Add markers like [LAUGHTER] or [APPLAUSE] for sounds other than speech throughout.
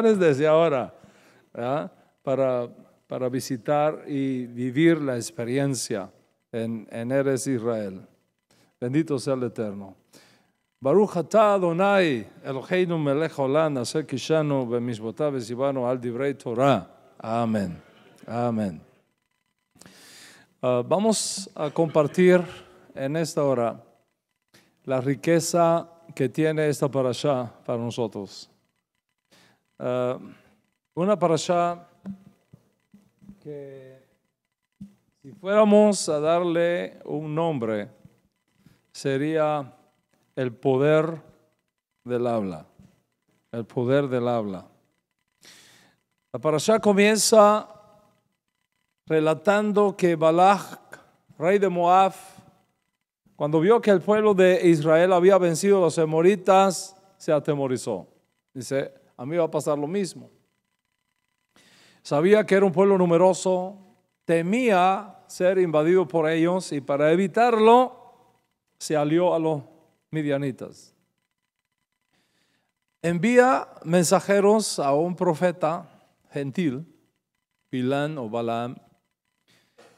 desde ahora para, para visitar y vivir la experiencia en, en Eres Israel. Bendito sea el Eterno. Baruch atah Adonai Eloheinu melech olam aser kishanu v'mizbotav al divrei Torah. Amén. Amén. Ah, vamos a compartir en esta hora la riqueza que tiene esta parasha para nosotros. Eh, una parasha que si fuéramos a darle un nombre, sería el poder del habla, el poder del habla. La parasha comienza relatando que Balak, rey de Moab, cuando vio que el pueblo de Israel había vencido a los emoritas, se atemorizó. Dice, a mí va a pasar lo mismo. Sabía que era un pueblo numeroso, temía ser invadido por ellos y para evitarlo se alió a los midianitas. Envía mensajeros a un profeta gentil, Bilán o Balaam,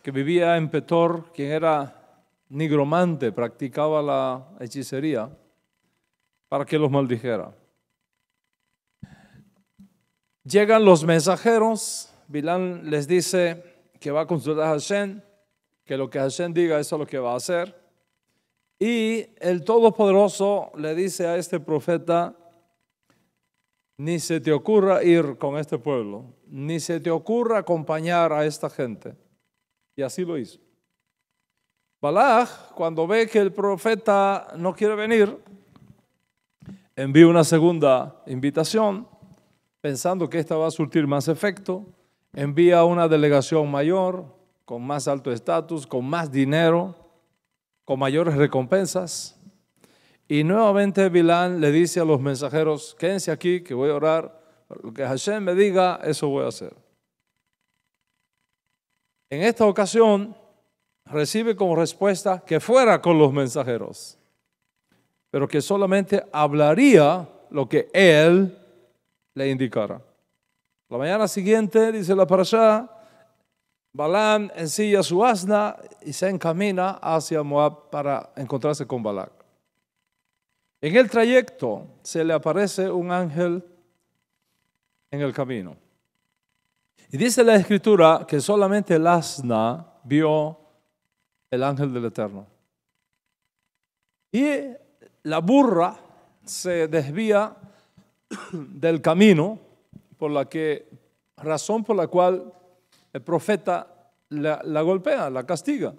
que vivía en Petor, quien era nigromante, practicaba la hechicería, para que los maldijera. Llegan los mensajeros, Bilán les dice que va a consultar a Hashem, que lo que Hashem diga eso es lo que va a hacer. Y el Todopoderoso le dice a este profeta, ni se te ocurra ir con este pueblo, ni se te ocurra acompañar a esta gente. Y así lo hizo. Balaj, cuando ve que el profeta no quiere venir, envía una segunda invitación pensando que esta va a surtir más efecto, envía una delegación mayor, con más alto estatus, con más dinero, con mayores recompensas. Y nuevamente Bilán le dice a los mensajeros, quédense aquí que voy a orar, lo que Hashem me diga, eso voy a hacer. En esta ocasión recibe como respuesta que fuera con los mensajeros, pero que solamente hablaría lo que él le indicara. La mañana siguiente, dice la parasha, Balaam ensilla su asna y se encamina hacia Moab para encontrarse con Balak. En el trayecto se le aparece un ángel en el camino. Y dice la escritura que solamente el asna vio el ángel del Eterno. Y la burra se desvía [COUGHS] del camino, por la que, razón por la cual el profeta la, golpea, la castiga.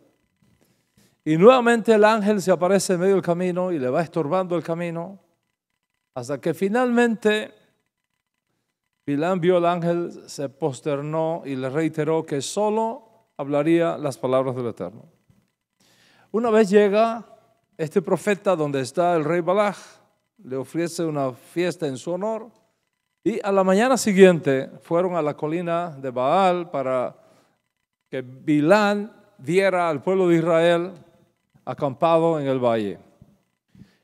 Y nuevamente el ángel se aparece en medio del camino y le va estorbando el camino, hasta que finalmente Bilán vio al ángel, se posternó y le reiteró que solo hablaría las palabras del Eterno. Una vez llega este profeta donde está el rey Balaj, le ofrece una fiesta en su honor. Y a la mañana siguiente fueron a la colina de Baal para que Bilán viera al pueblo de Israel acampado en el valle.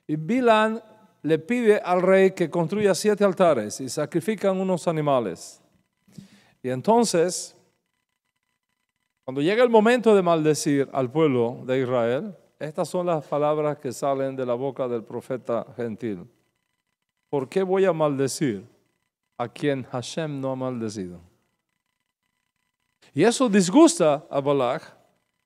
Y Bilán le pide al rey que construya siete altares y sacrifican unos animales. Y entonces, cuando llega el momento de maldecir al pueblo de Israel, estas son las palabras que salen de la boca del profeta gentil. ¿Por qué voy a maldecir a quien Hashem no ha maldecido? Y eso disgusta a Balak.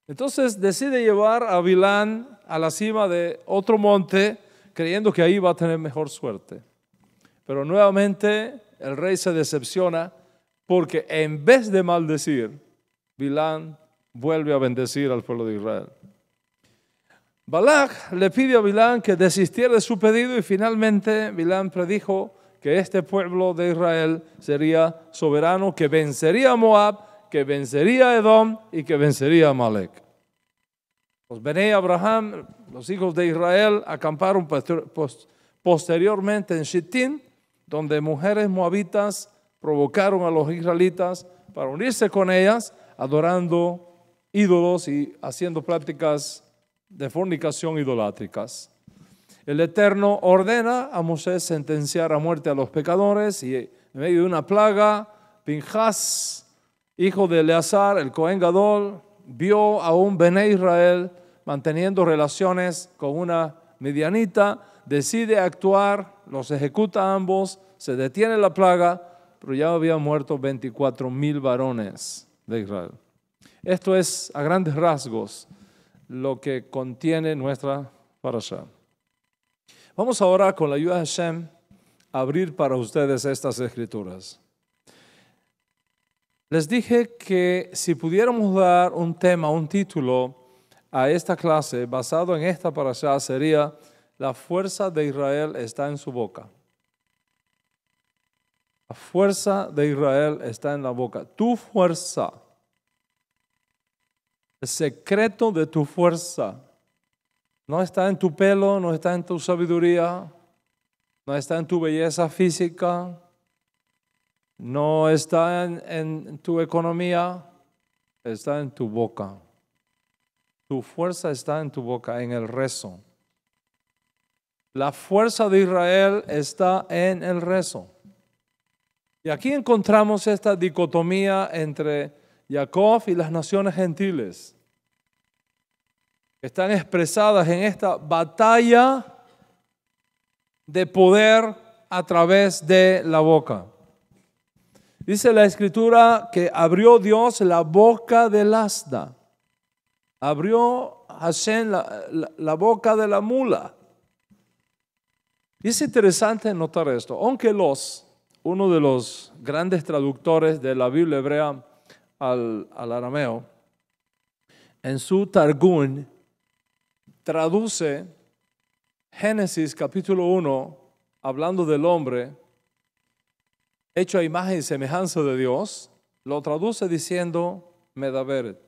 Entonces decide llevar a Bilán a la cima de otro monte, creyendo que ahí va a tener mejor suerte. Pero nuevamente el rey se decepciona porque en vez de maldecir, Bilán vuelve a bendecir al pueblo de Israel. Balak le pide a Bilán que desistiera de su pedido y finalmente Bilán predijo que este pueblo de Israel sería soberano, que vencería a Moab, que vencería a Edom y que vencería a Malek. Los y Abraham, los hijos de Israel, acamparon posteriormente en Shittim, donde mujeres moabitas provocaron a los israelitas para unirse con ellas, adorando ídolos y haciendo prácticas de fornicación idolátricas. El Eterno ordena a Moisés sentenciar a muerte a los pecadores y en medio de una plaga, Pinjas, hijo de Eleazar, el Cohen Gadol, vio a un Bené Israel manteniendo relaciones con una medianita, decide actuar, los ejecuta a ambos, se detiene la plaga, pero ya habían muerto 24 mil varones de Israel. Esto es a grandes rasgos lo que contiene nuestra parasha. Vamos ahora con la ayuda de Hashem a abrir para ustedes estas escrituras. Les dije que si pudiéramos dar un tema, un título a esta clase basado en esta parasha sería La fuerza de Israel está en su boca. La fuerza de Israel está en la boca. Tu fuerza el secreto de tu fuerza no está en tu pelo, no está en tu sabiduría, no está en tu belleza física, no está en, tu economía, está en tu boca. Tu fuerza está en tu boca, en el rezo. La fuerza de Israel está en el rezo. Y aquí encontramos esta dicotomía entre Jacob y las naciones gentiles están expresadas en esta batalla de poder a través de la boca. Dice la escritura que abrió Dios la boca del asna, abrió Hashem la, boca de la mula. es interesante notar esto, aunque los, uno de los grandes traductores de la Biblia hebrea, al, arameo, en su Targún traduce Génesis capítulo 1, hablando del hombre, hecho a imagen y semejanza de Dios, lo traduce diciendo medaber.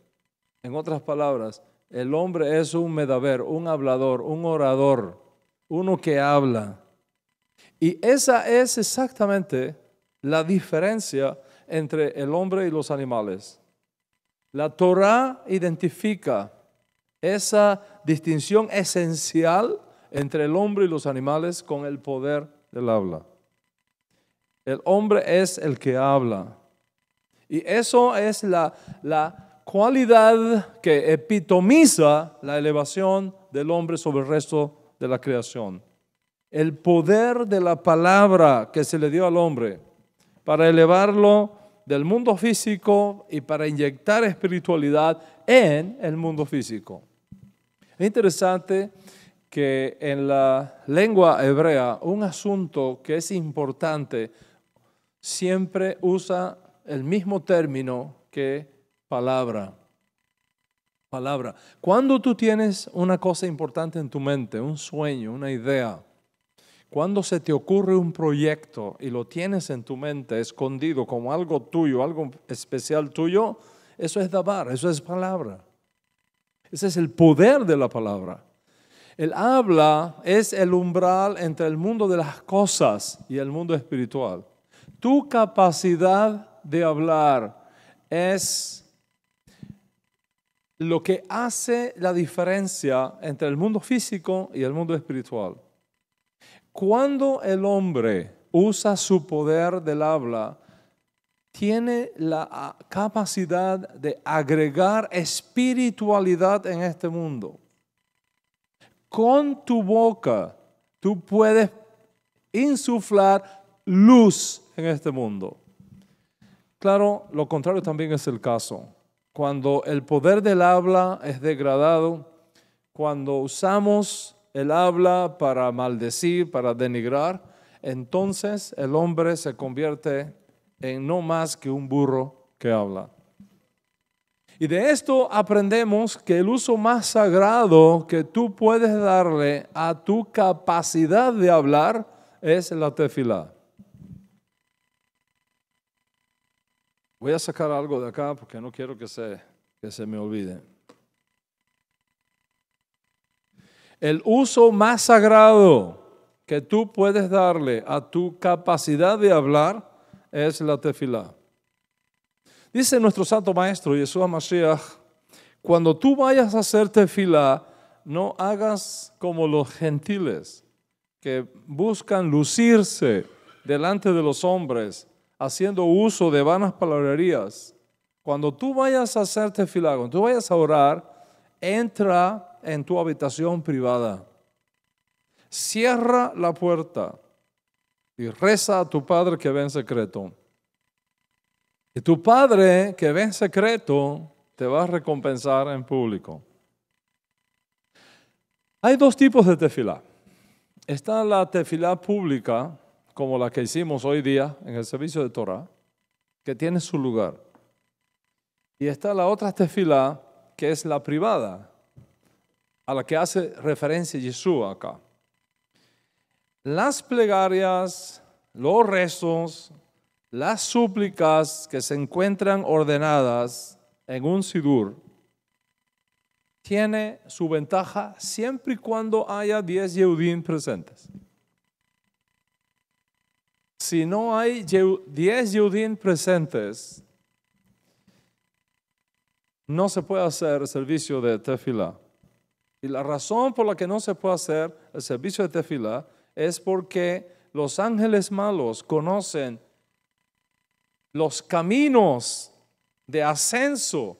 En otras palabras, el hombre es un medaber, un hablador, un orador, uno que habla. Y esa es exactamente la diferencia entre el hombre y los animales. La Torah identifica esa distinción esencial entre el hombre y los animales con el poder del habla. El hombre es el que habla. Y eso es la, la cualidad que epitomiza la elevación del hombre sobre el resto de la creación. El poder de la palabra que se le dio al hombre para elevarlo del mundo físico y para inyectar espiritualidad en el mundo físico. Es interesante que en la lengua hebrea un asunto que es importante siempre usa el mismo término que palabra. Palabra. Cuando tú tienes una cosa importante en tu mente, un sueño, una idea, cuando se te ocurre un proyecto y lo tienes en tu mente escondido como algo tuyo, algo especial tuyo, eso es dabar, eso es palabra. Ese es el poder de la palabra. El habla es el umbral entre el mundo de las cosas y el mundo espiritual. Tu capacidad de hablar es lo que hace la diferencia entre el mundo físico y el mundo espiritual. Cuando el hombre usa su poder del habla, tiene la ah, capacidad de agregar espiritualidad en este mundo. Con tu boca tú puedes insuflar luz en este mundo. Claro, lo contrario también es el caso. Cuando el poder del habla es degradado, cuando usamos él habla para maldecir, para denigrar. Entonces el hombre se convierte en no más que un burro que habla. Y de esto aprendemos que el uso más sagrado que tú puedes darle a tu capacidad de hablar es la tefilá. Voy a sacar algo de acá porque no quiero que se, que se me olvide. El uso más sagrado que tú puedes darle a tu capacidad de hablar es la tefilá. Dice nuestro santo maestro Yeshua Mashiach, cuando tú vayas a hacer tefilá, no hagas como los gentiles que buscan lucirse delante de los hombres haciendo uso de vanas palabrerías. Cuando tú vayas a hacer tefilá, cuando tú vayas a orar, entra en tu habitación privada. Cierra la puerta y reza a tu Padre que ve en secreto. Y tu Padre que ve en secreto te va a recompensar en público. Hay dos tipos de tefilá. Está la tefilá pública, como la que hicimos hoy día en el servicio de Torah, que tiene su lugar. Y está la otra tefilá, que es la privada, a la que hace referencia Yeshua acá. Las plegarias, los rezos, las súplicas que se encuentran ordenadas en un sidur tiene su ventaja siempre y cuando haya 10 Yehudim presentes. Si no hay 10 Yehudim presentes, no se puede hacer servicio de tefila. Y la razón por la que no se puede hacer el servicio de tefila es porque los ángeles malos conocen los caminos de ascenso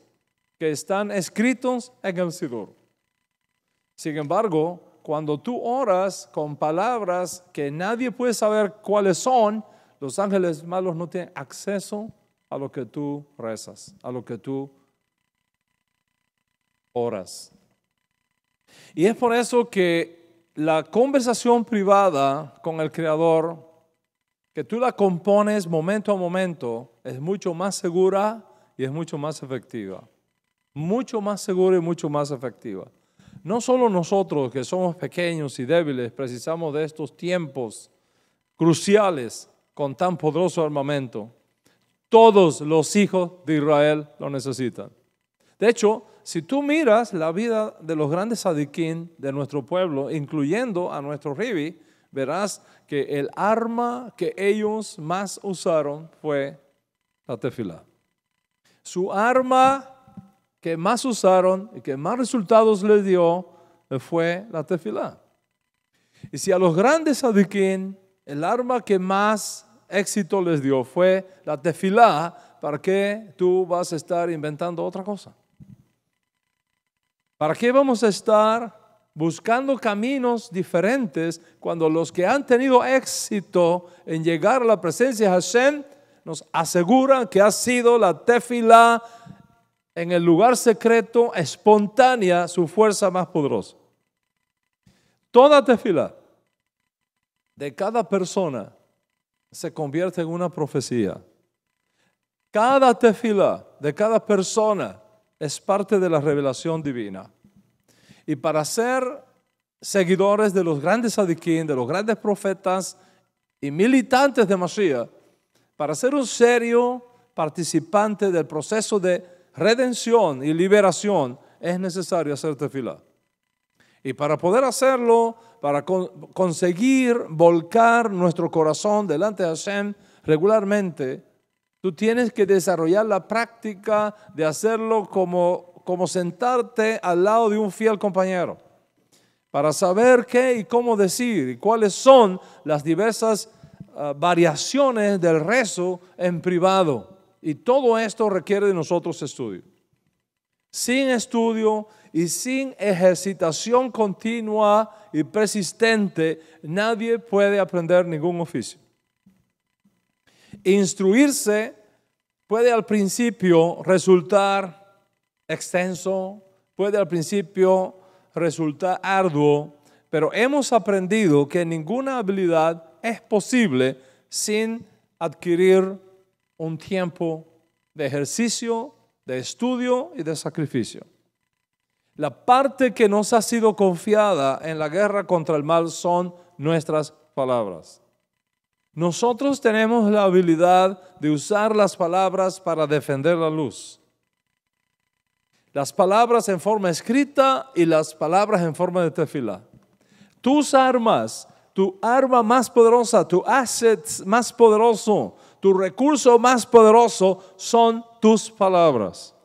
que están escritos en el Sidor. Sin embargo, cuando tú oras con palabras que nadie puede saber cuáles son, los ángeles malos no tienen acceso a lo que tú rezas, a lo que tú oras. Y es por eso que la conversación privada con el Creador, que tú la compones momento a momento, es mucho más segura y es mucho más efectiva. Mucho más segura y mucho más efectiva. No solo nosotros que somos pequeños y débiles precisamos de estos tiempos cruciales con tan poderoso armamento. Todos los hijos de Israel lo necesitan. De hecho, si tú miras la vida de los grandes sadiquín de nuestro pueblo, incluyendo a nuestro Ribi, verás que el arma que ellos más usaron fue la tefila. Su arma que más usaron y que más resultados les dio fue la tefila. Y si a los grandes sadiquín el arma que más éxito les dio fue la tefilá, ¿para qué tú vas a estar inventando otra cosa? ¿Para qué vamos a estar buscando caminos diferentes cuando los que han tenido éxito en llegar a la presencia de Hashem nos aseguran que ha sido la tefila en el lugar secreto, espontánea, su fuerza más poderosa? Toda tefila de cada persona se convierte en una profecía. Cada tefila de cada persona es parte de la revelación divina. Y para ser seguidores de los grandes sadiquín, de los grandes profetas y militantes de Mashiach, para ser un serio participante del proceso de redención y liberación, es necesario hacer fila Y para poder hacerlo, para conseguir volcar nuestro corazón delante de Hashem regularmente, Tú tienes que desarrollar la práctica de hacerlo como, como sentarte al lado de un fiel compañero para saber qué y cómo decir y cuáles son las diversas ah, variaciones del rezo en privado. Y todo esto requiere de nosotros estudio. Sin estudio y sin ejercitación continua y persistente, nadie puede aprender ningún oficio. Instruirse puede al principio resultar extenso, puede al principio resultar arduo, pero hemos aprendido que ninguna habilidad es posible sin adquirir un tiempo de ejercicio, de estudio y de sacrificio. La parte que nos ha sido confiada en la guerra contra el mal son nuestras palabras. Nosotros tenemos la habilidad de usar las palabras para defender la luz. Las palabras en forma escrita y las palabras en forma de tefila. Tus armas, tu arma más poderosa, tu asset más poderoso, tu recurso más poderoso son tus palabras.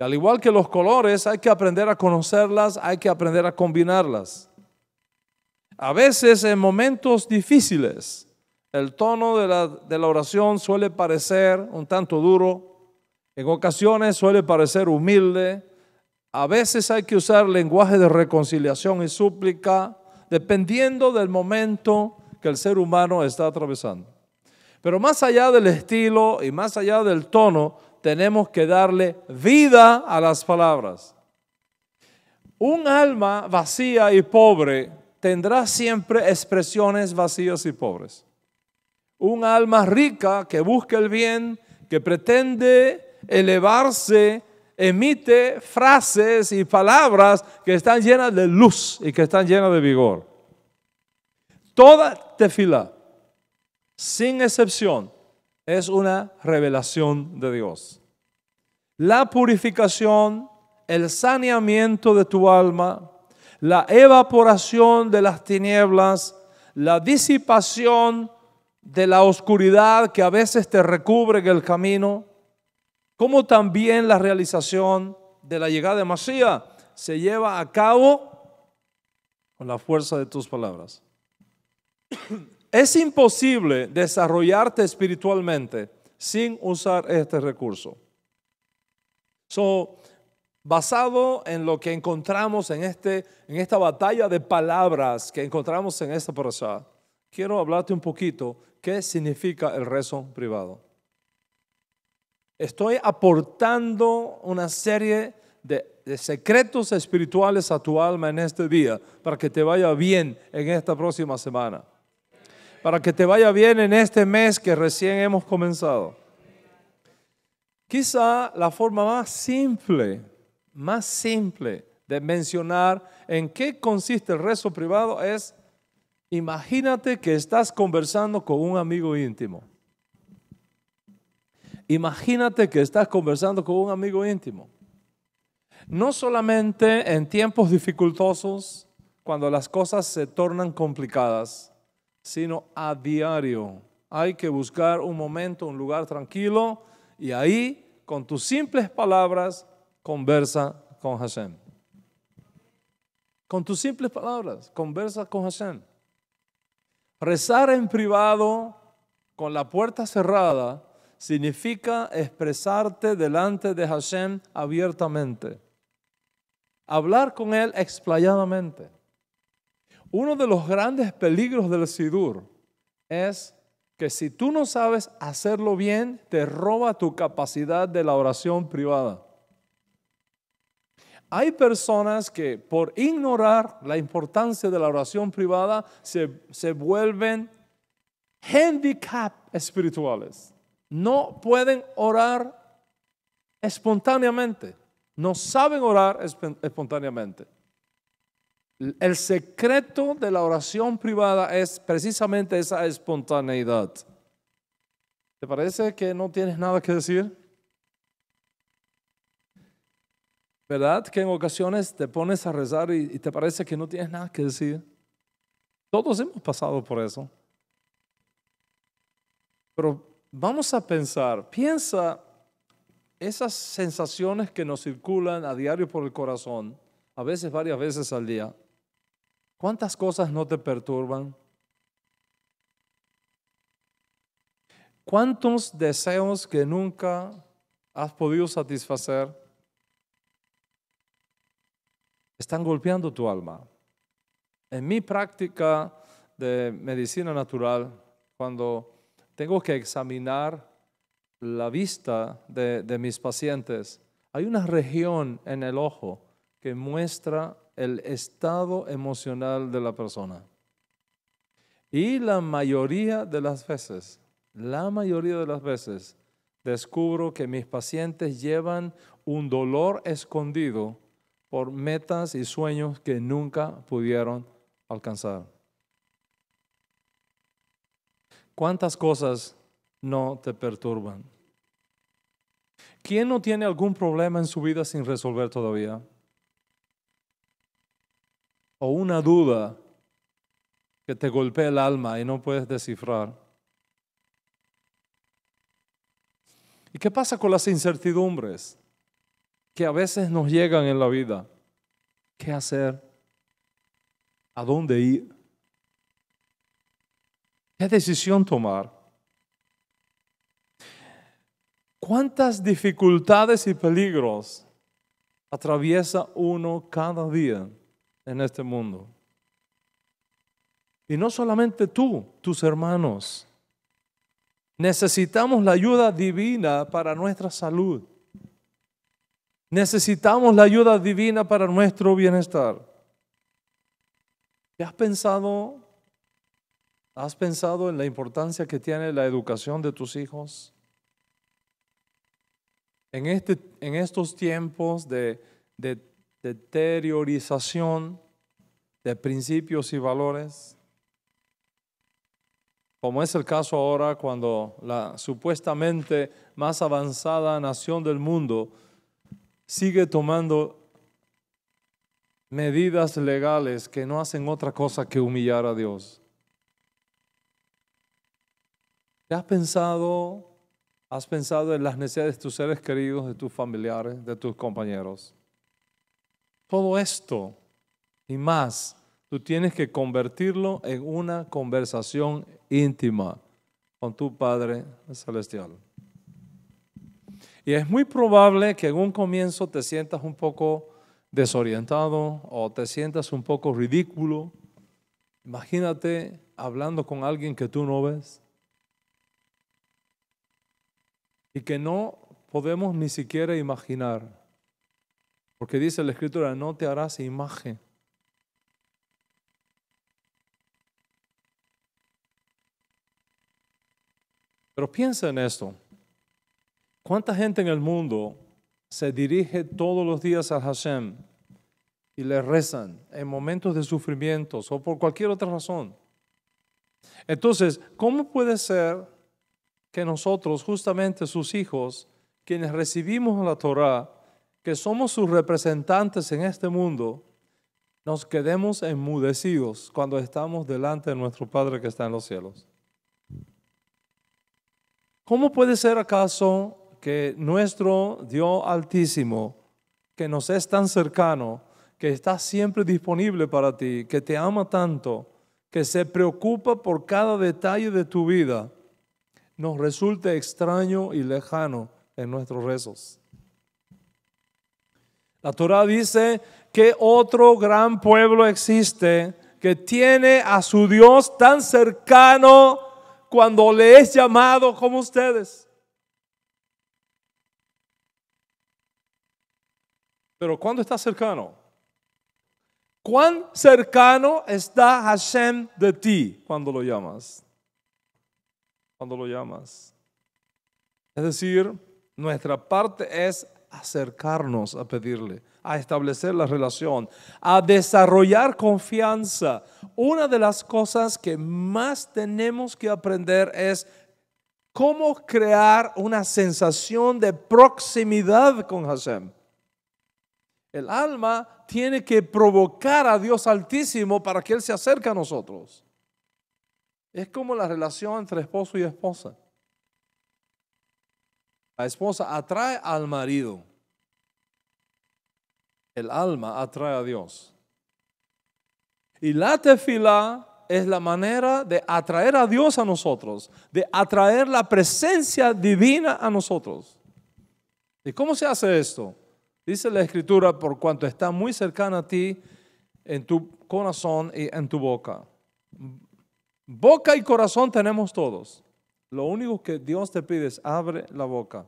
al igual que los colores, hay que aprender a conocerlas, hay que aprender a combinarlas. A veces en momentos difíciles, el tono de la, oración suele parecer un tanto duro, en ocasiones suele parecer humilde, a veces hay que usar lenguaje de reconciliación y súplica, dependiendo del momento que el ser humano está atravesando. Pero más allá del estilo y más allá del tono, tenemos que darle vida a las palabras. Un alma vacía y pobre tendrá siempre expresiones vacías y pobres. Un alma rica que busca el bien, que pretende elevarse, emite frases y palabras que están llenas de luz y que están llenas de vigor. Toda tefila, sin excepción, es una revelación de Dios. La purificación, el saneamiento de tu alma, la evaporación de las tinieblas, la disipación de la oscuridad que a veces te recubre en el camino, como también la realización de la llegada de Masía se lleva a cabo con la fuerza de tus palabras. Es imposible desarrollarte espiritualmente sin usar este recurso. So, basado en lo que encontramos en, este, en esta batalla de palabras que encontramos en esta parasha, quiero hablarte un poquito qué significa el rezo privado. Estoy aportando una serie de, de secretos espirituales a tu alma en este día para que te vaya bien en esta próxima semana, para que te vaya bien en este mes que recién hemos comenzado. Quizá la forma más simple más simple de mencionar en qué consiste el rezo privado es, imagínate que estás conversando con un amigo íntimo. Imagínate que estás conversando con un amigo íntimo. No solamente en tiempos dificultosos, cuando las cosas se tornan complicadas, sino a diario. Hay que buscar un momento, un lugar tranquilo y ahí, con tus simples palabras, conversa con Hashem. Con tus simples palabras, conversa con Hashem. Rezar en privado, con la puerta cerrada, significa expresarte delante de Hashem abiertamente. Hablar con Él explayadamente. Uno de los grandes peligros del Sidur es que si tú no sabes hacerlo bien, te roba tu capacidad de la oración privada. Hay personas que por ignorar la importancia de la oración privada se, vuelven handicap espirituales. No pueden orar espontáneamente. No saben orar espontáneamente. El secreto de la oración privada es precisamente esa espontaneidad. ¿Te parece que no tienes nada que decir? ¿Verdad que en ocasiones te pones a rezar y, te parece que no tienes nada que decir? Todos hemos pasado por eso. Pero vamos a pensar, piensa esas sensaciones que nos circulan a diario por el corazón, a veces varias veces al día. ¿Cuántas cosas no te perturban? ¿Cuántos deseos que nunca has podido satisfacer? están golpeando tu alma. En mi práctica de medicina natural, cuando tengo que examinar la vista de, de mis pacientes, hay una región en el ojo que muestra el estado emocional de la persona. Y la mayoría de las veces, la mayoría de las veces, descubro que mis pacientes llevan un dolor escondido por metas y sueños que nunca pudieron alcanzar. ¿Cuántas cosas no te perturban? ¿Quién no tiene algún problema en su vida sin resolver todavía? ¿O una duda que te golpea el alma y no puedes descifrar? ¿Y qué pasa con las incertidumbres? que a veces nos llegan en la vida. ¿Qué hacer? ¿A dónde ir? ¿Qué decisión tomar? ¿Cuántas dificultades y peligros atraviesa uno cada día en este mundo? Y no solamente tú, tus hermanos. Necesitamos la ayuda divina para nuestra salud. Necesitamos la ayuda divina para nuestro bienestar. ¿Te has pensado ¿Has pensado en la importancia que tiene la educación de tus hijos? En, este, en estos tiempos de, deteriorización de principios y valores, como es el caso ahora cuando la supuestamente más avanzada nación del mundo sigue tomando medidas legales que no hacen otra cosa que humillar a Dios. ¿Te has pensado, has pensado en las necesidades de tus seres queridos, de tus familiares, de tus compañeros? Todo esto y más, tú tienes que convertirlo en una conversación íntima con tu Padre Celestial. Y es muy probable que en un comienzo te sientas un poco desorientado o te sientas un poco ridículo. Imagínate hablando con alguien que tú no ves y que no podemos ni siquiera imaginar. Porque dice la escritura, no te harás imagen. Pero piensa en esto. ¿Cuánta gente en el mundo se dirige todos los días al Hashem y le rezan en momentos de sufrimientos o por cualquier otra razón? Entonces, ¿cómo puede ser que nosotros, justamente sus hijos, quienes recibimos la Torah, que somos sus representantes en este mundo, nos quedemos enmudecidos cuando estamos delante de nuestro Padre que está en los cielos? ¿Cómo puede ser acaso que nuestro Dios altísimo, que nos es tan cercano, que está siempre disponible para ti, que te ama tanto, que se preocupa por cada detalle de tu vida, nos resulte extraño y lejano en nuestros rezos. La Torah dice que otro gran pueblo existe que tiene a su Dios tan cercano cuando le es llamado como ustedes. Pero ¿cuándo está cercano? ¿Cuán cercano está Hashem de ti cuando lo llamas? Cuando lo llamas. Es decir, nuestra parte es acercarnos a pedirle, a establecer la relación, a desarrollar confianza. Una de las cosas que más tenemos que aprender es cómo crear una sensación de proximidad con Hashem. El alma tiene que provocar a Dios Altísimo para que Él se acerque a nosotros. Es como la relación entre esposo y esposa. La esposa atrae al marido. El alma atrae a Dios. Y la tefila es la manera de atraer a Dios a nosotros, de atraer la presencia divina a nosotros. ¿Y cómo se hace esto? Dice la escritura, por cuanto está muy cercana a ti, en tu corazón y en tu boca. Boca y corazón tenemos todos. Lo único que Dios te pide es abre la boca.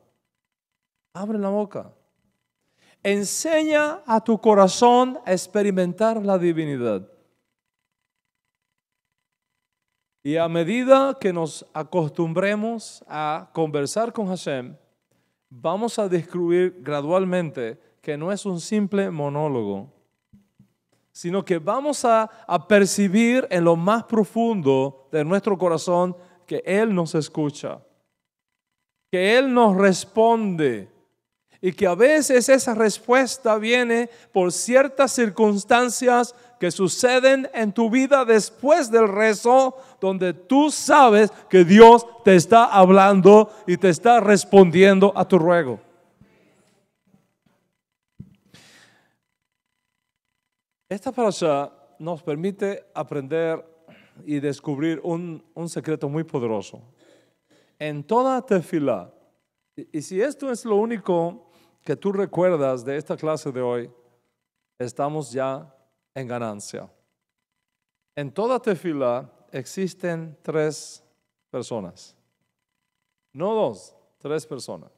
Abre la boca. Enseña a tu corazón a experimentar la divinidad. Y a medida que nos acostumbremos a conversar con Hashem, vamos a descubrir gradualmente que no es un simple monólogo, sino que vamos a, a, percibir en lo más profundo de nuestro corazón que Él nos escucha, que Él nos responde, y que a veces esa respuesta viene por ciertas circunstancias que suceden en tu vida después del rezo, donde tú sabes que Dios te está hablando y te está respondiendo a tu ruego. Esta frase nos permite aprender y descubrir un, secreto muy poderoso. En toda tefila, y si esto es lo único que tú recuerdas de esta clase de hoy, estamos ya en ganancia. En toda tefila existen tres personas. No dos, tres personas.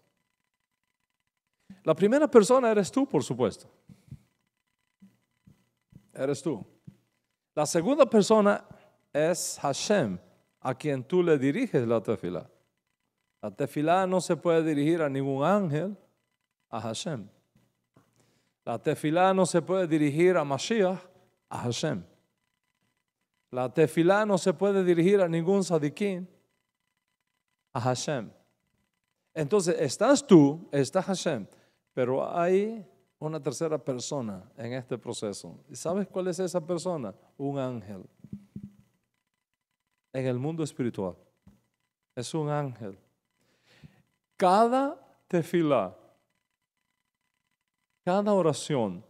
La primera persona eres tú, por supuesto. Eres tú. La segunda persona es Hashem, a quien tú le diriges la tefila. La tefila no se puede dirigir a ningún ángel, a Hashem. La tefilá no se puede dirigir a Mashiach, a Hashem. La tefilá no se puede dirigir a ningún sadiquín, a Hashem. Entonces, estás tú, estás Hashem, pero hay una tercera persona en este proceso. ¿Y sabes cuál es esa persona? Un ángel. En el mundo espiritual. Es un ángel. Cada tefilá cada oración,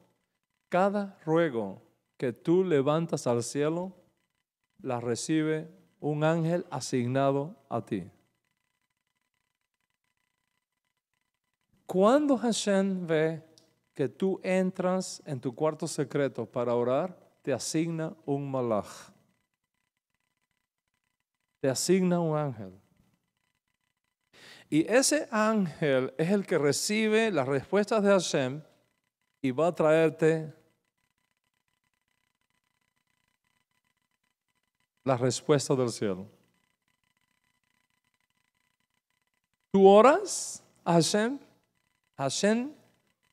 cada ruego que tú levantas al cielo, la recibe un ángel asignado a ti. Cuando Hashem ve que tú entras en tu cuarto secreto para orar, te asigna un malach. Te asigna un ángel. Y ese ángel es el que recibe las respuestas de Hashem y va a traerte la respuesta del cielo. Tú oras a Hashem, Hashem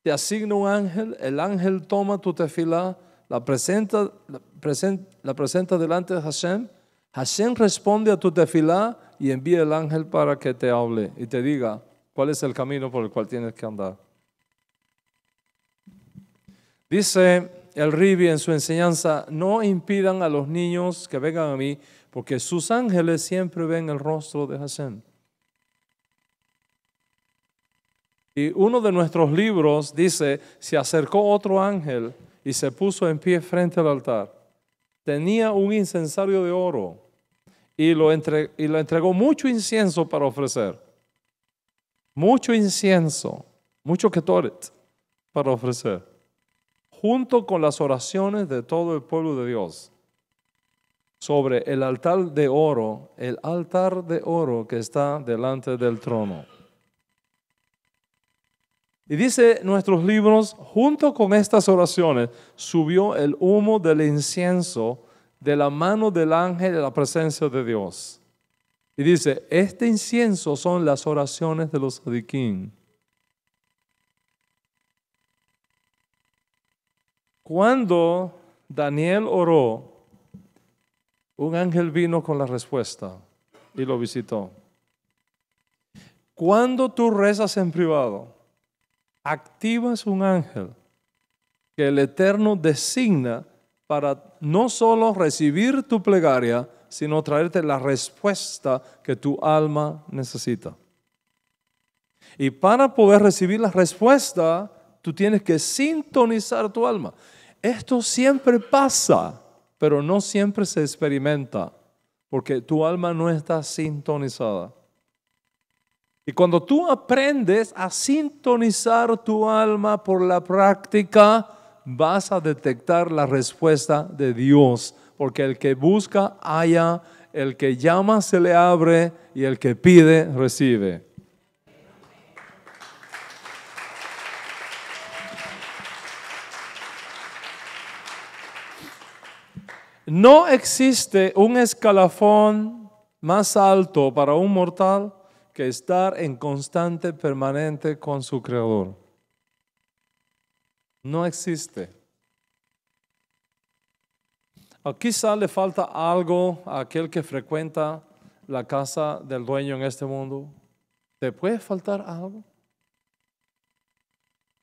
te asigna un ángel, el ángel toma tu tefila, la presenta, la presenta, delante de Hashem, Hashem responde a tu tefila y envía el ángel para que te hable y te diga cuál es el camino por el cual tienes que andar. Dice el Ribi en su enseñanza, no impidan a los niños que vengan a mí, porque sus ángeles siempre ven el rostro de Hashem. Y uno de nuestros libros dice, se acercó otro ángel y se puso en pie frente al altar. Tenía un incensario de oro y, lo le entregó mucho incienso para ofrecer. Mucho incienso, mucho ketoret para ofrecer junto con las oraciones de todo el pueblo de Dios, sobre el altar de oro, el altar de oro que está delante del trono. Y dice nuestros libros, junto con estas oraciones, subió el humo del incienso de la mano del ángel de la presencia de Dios. Y dice, este incienso son las oraciones de los adiquín Cuando Daniel oró, un ángel vino con la respuesta y lo visitó. Cuando tú rezas en privado, activas un ángel que el Eterno designa para no solo recibir tu plegaria, sino traerte la respuesta que tu alma necesita. Y para poder recibir la respuesta, tú tienes que sintonizar tu alma. Esto siempre pasa, pero no siempre se experimenta, porque tu alma no está sintonizada. Y cuando tú aprendes a sintonizar tu alma por la práctica, vas a detectar la respuesta de Dios, porque el que busca haya, el que llama se le abre y el que pide recibe. No existe un escalafón más alto para un mortal que estar en constante, permanente con su Creador. No existe. quizá le falta algo a aquel que frecuenta la casa del dueño en este mundo. ¿Te puede faltar algo?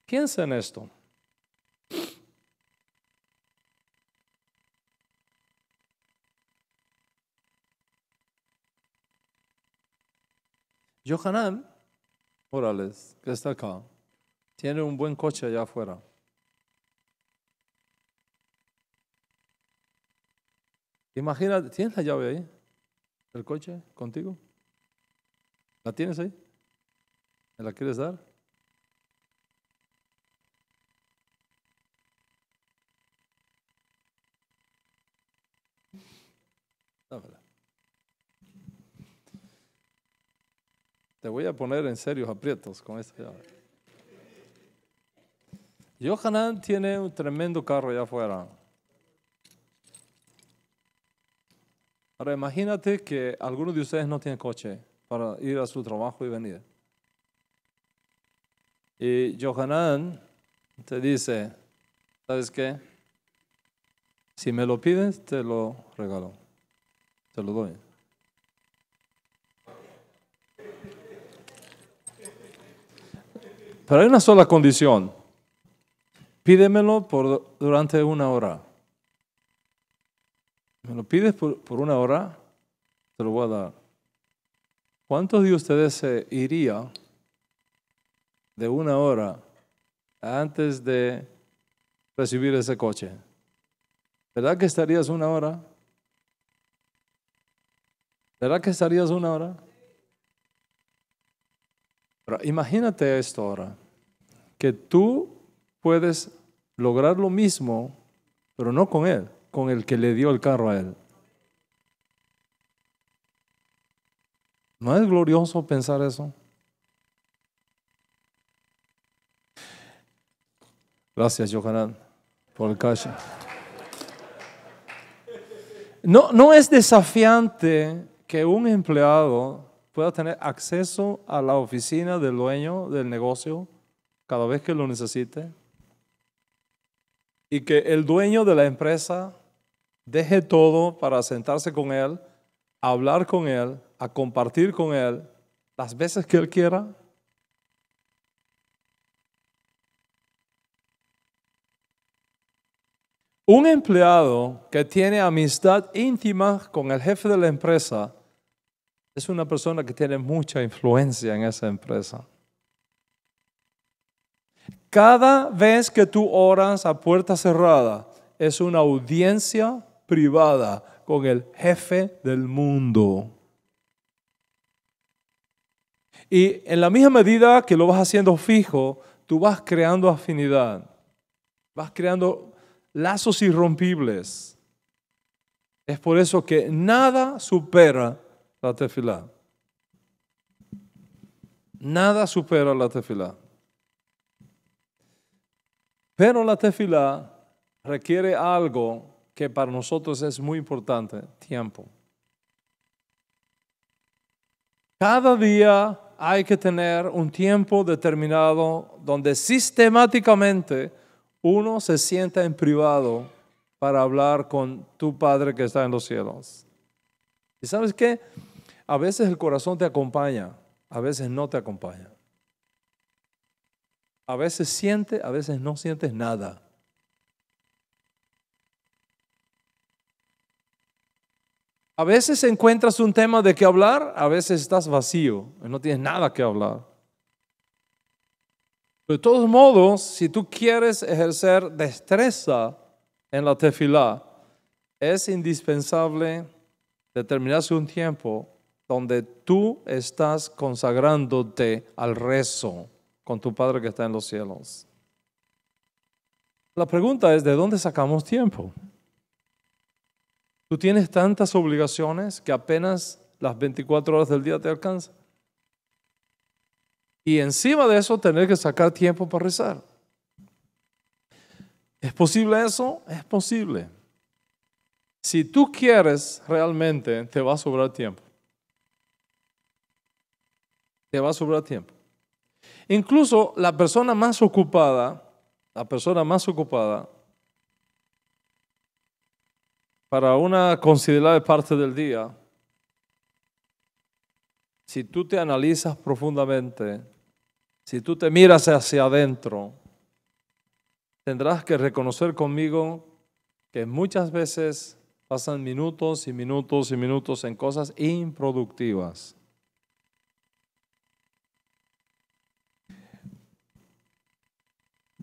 Piensa en esto. Johanan Morales, que está acá, tiene un buen coche allá afuera. Imagina, ¿tienes la llave ahí? ¿El coche contigo? ¿La tienes ahí? ¿Me la quieres dar? Dámela. Te voy a poner en serios aprietos con esta llave. Yohanan tiene un tremendo carro allá afuera. Ahora imagínate que alguno de ustedes no tiene coche para ir a su trabajo y venir. Y Yohanan te dice, ¿sabes qué? Si me lo pides, te lo regalo. Te lo doy. Pero hay una sola condición. Pídemelo por, durante una hora. Me lo pides por, una hora, te lo voy a dar. ¿Cuántos de ustedes se iría de una hora antes de recibir ese coche? ¿Verdad que estarías una hora? ¿Verdad que estarías una hora? imagínate esto ahora que tú puedes lograr lo mismo, pero no con él, con el que le dio el carro a él. ¿No es glorioso pensar eso? Gracias, Johanan, por el cash. No, no es desafiante que un empleado pueda tener acceso a la oficina del dueño del negocio cada vez que lo necesite y que el dueño de la empresa deje todo para sentarse con él, a hablar con él, a compartir con él las veces que él quiera. Un empleado que tiene amistad íntima con el jefe de la empresa es una persona que tiene mucha influencia en esa empresa. Cada vez que tú oras a puerta cerrada, es una audiencia privada con el jefe del mundo. Y en la misma medida que lo vas haciendo fijo, tú vas creando afinidad, vas creando lazos irrompibles. Es por eso que nada supera la tefilá. Nada supera la tefilá. Pero la tefila requiere algo que para nosotros es muy importante, tiempo. Cada día hay que tener un tiempo determinado donde sistemáticamente uno se sienta en privado para hablar con tu Padre que está en los cielos. ¿Y sabes qué? A veces el corazón te acompaña, a veces no te acompaña. A veces siente, a veces no sientes nada. A veces encuentras un tema de qué hablar, a veces estás vacío, no tienes nada que hablar. de todos modos, si tú quieres ejercer destreza en la tefilá, es indispensable determinarse un tiempo donde tú estás consagrándote al rezo con tu Padre que está en los cielos. La pregunta es, ¿de dónde sacamos tiempo? Tú tienes tantas obligaciones que apenas las 24 horas del día te alcanzan. Y encima de eso, tener que sacar tiempo para rezar. ¿Es posible eso? Es posible. Si tú quieres realmente, te va a sobrar tiempo. Te va a sobrar tiempo. Incluso la persona más ocupada, la persona más ocupada, para una considerable parte del día, si tú te analizas profundamente, si tú te miras hacia adentro, tendrás que reconocer conmigo que muchas veces pasan minutos y minutos y minutos en cosas improductivas.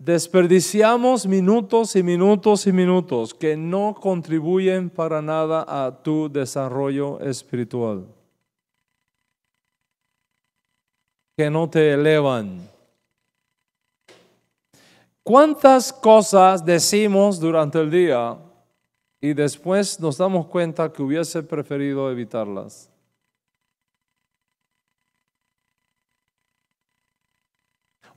Desperdiciamos minutos y minutos y minutos que no contribuyen para nada a tu desarrollo espiritual, que no te elevan. ¿Cuántas cosas decimos durante el día y después nos damos cuenta que hubiese preferido evitarlas?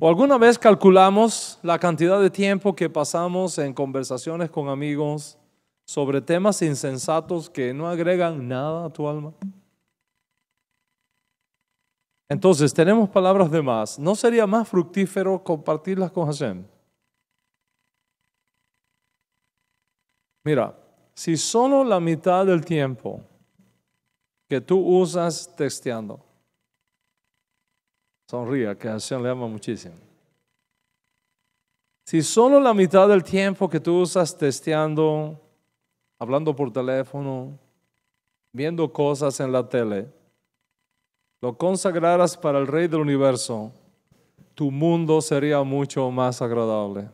¿O alguna vez calculamos la cantidad de tiempo que pasamos en conversaciones con amigos sobre temas insensatos que no agregan nada a tu alma? Entonces, tenemos palabras de más. ¿No sería más fructífero compartirlas con Hashem? Mira, si solo la mitad del tiempo que tú usas texteando Sonría, que Hashem le ama muchísimo. Si solo la mitad del tiempo que tú usas testeando, hablando por teléfono, viendo cosas en la tele, lo consagraras para el Rey del Universo, tu mundo sería mucho más agradable.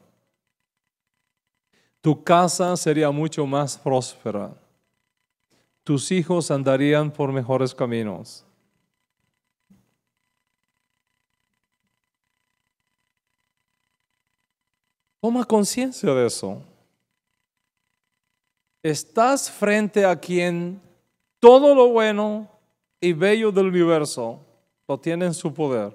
Tu casa sería mucho más próspera. Tus hijos andarían por mejores caminos. Toma conciencia de eso. Estás frente a quien todo lo bueno y bello del universo lo tiene en su poder.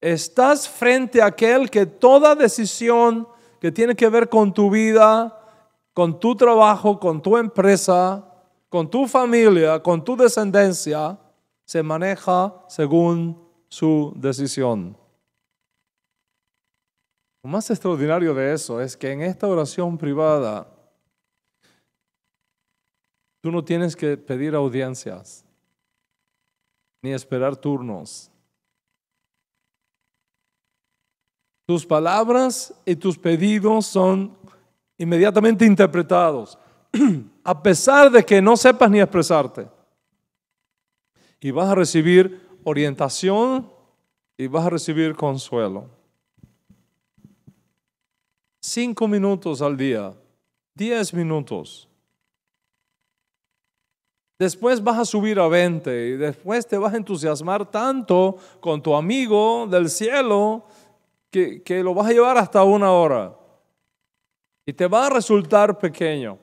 Estás frente a aquel que toda decisión que tiene que ver con tu vida, con tu trabajo, con tu empresa, con tu familia, con tu descendencia, se maneja según su decisión. Lo más extraordinario de eso es que en esta oración privada tú no tienes que pedir audiencias ni esperar turnos. Tus palabras y tus pedidos son inmediatamente interpretados, [CLEARS THROAT] a pesar de que no sepas ni expresarte. Y vas a recibir orientación y vas a recibir consuelo cinco minutos al día, diez minutos. Después vas a subir a 20 y después te vas a entusiasmar tanto con tu amigo del cielo que, lo vas a llevar hasta una hora. Y te va a resultar pequeño.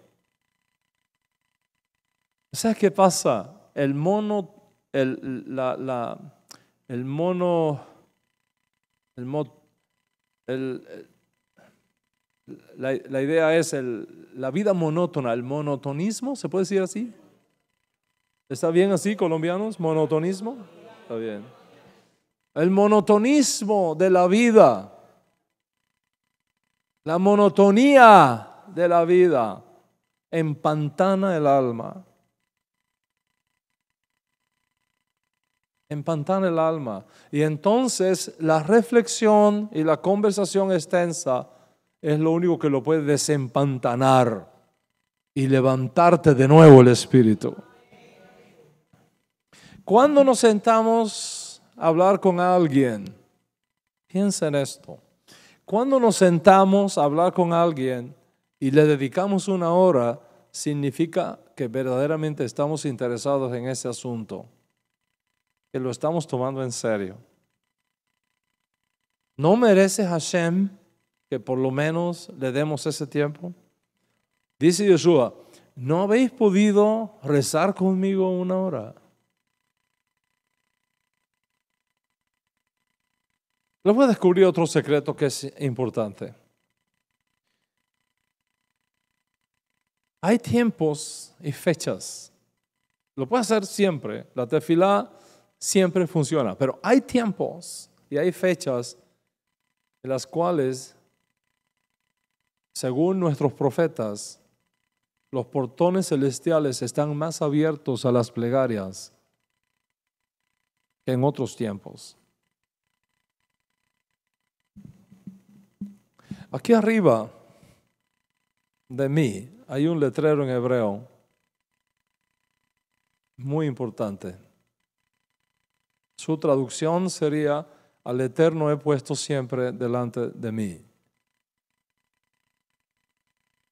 ¿Sabes qué pasa? El mono, el, la, el mono, el, el, la, idea es el, la vida monótona, el monotonismo, ¿se puede decir así? ¿Está bien así, colombianos? ¿Monotonismo? Está bien. El monotonismo de la vida. La monotonía de la vida empantana el alma. Empantana el alma. Y entonces la reflexión y la conversación extensa es lo único que lo puede desempantanar y levantarte de nuevo el espíritu. Cuando nos sentamos a hablar con alguien, piensa en esto. Cuando nos sentamos a hablar con alguien y le dedicamos una hora, significa que verdaderamente estamos interesados en ese asunto, que lo estamos tomando en serio. ¿No merece Hashem que por lo menos le demos ese tiempo? Dice Yeshua, ¿no habéis podido rezar conmigo una hora? Les voy a descubrir otro secreto que es importante. Hay tiempos y fechas. Lo puede hacer siempre. La tefilá siempre funciona. Pero hay tiempos y hay fechas en las cuales según nuestros profetas, los portones celestiales están más abiertos a las plegarias que en otros tiempos. Aquí arriba de mí hay un letrero en hebreo muy importante. Su traducción sería, al Eterno he puesto siempre delante de mí.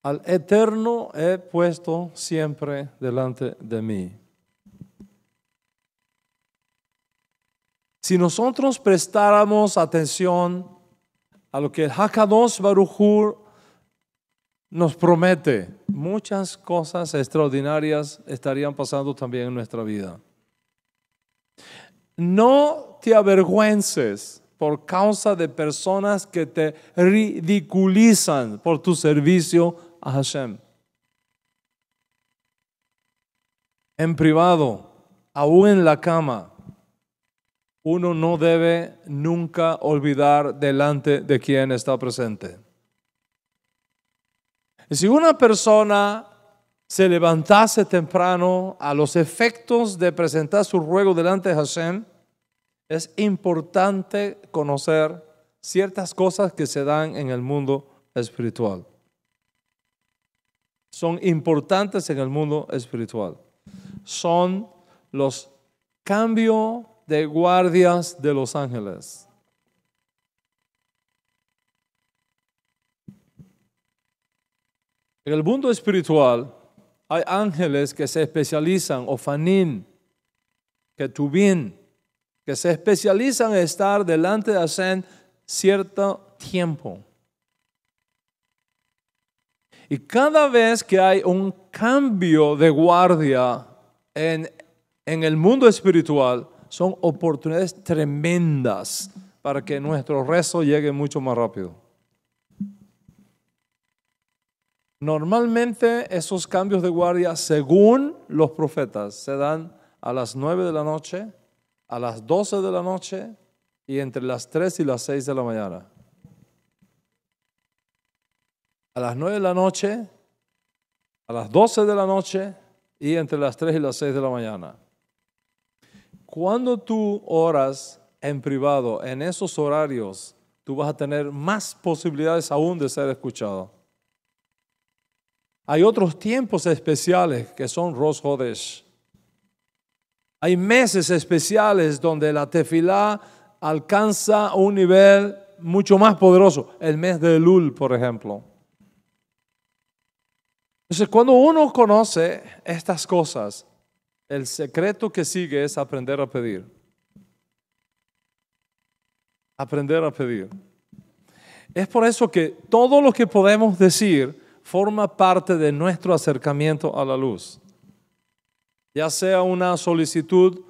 Al eterno he puesto siempre delante de mí. Si nosotros prestáramos atención a lo que el Hakadosh Baruchur nos promete, muchas cosas extraordinarias estarían pasando también en nuestra vida. No te avergüences por causa de personas que te ridiculizan por tu servicio Hashem. En privado, aún en la cama, uno no debe nunca olvidar delante de quien está presente. si una persona se levantase temprano a los efectos de presentar su ruego delante de Hashem, es importante conocer ciertas cosas que se dan en el mundo espiritual son importantes en el mundo espiritual. Son los cambios de guardias de los ángeles. En el mundo espiritual hay ángeles que se especializan, que fanín, que se especializan en estar delante de Hashem cierto tiempo. Y cada vez que hay un cambio de guardia en, en el mundo espiritual, son oportunidades tremendas para que nuestro rezo llegue mucho más rápido. Normalmente esos cambios de guardia, según los profetas, se dan a las 9 de la noche, a las 12 de la noche y entre las 3 y las 6 de la mañana a las 9 de la noche, a las 12 de la noche y entre las 3 y las 6 de la mañana. Cuando tú oras en privado, en esos horarios, tú vas a tener más posibilidades aún de ser escuchado. Hay otros tiempos especiales que son Rosh Hay meses especiales donde la tefilá alcanza un nivel mucho más poderoso. El mes de Elul, por ejemplo. Entonces, cuando uno conoce estas cosas, el secreto que sigue es aprender a pedir. Aprender a pedir. Es por eso que todo lo que podemos decir forma parte de nuestro acercamiento a la luz. Ya sea una solicitud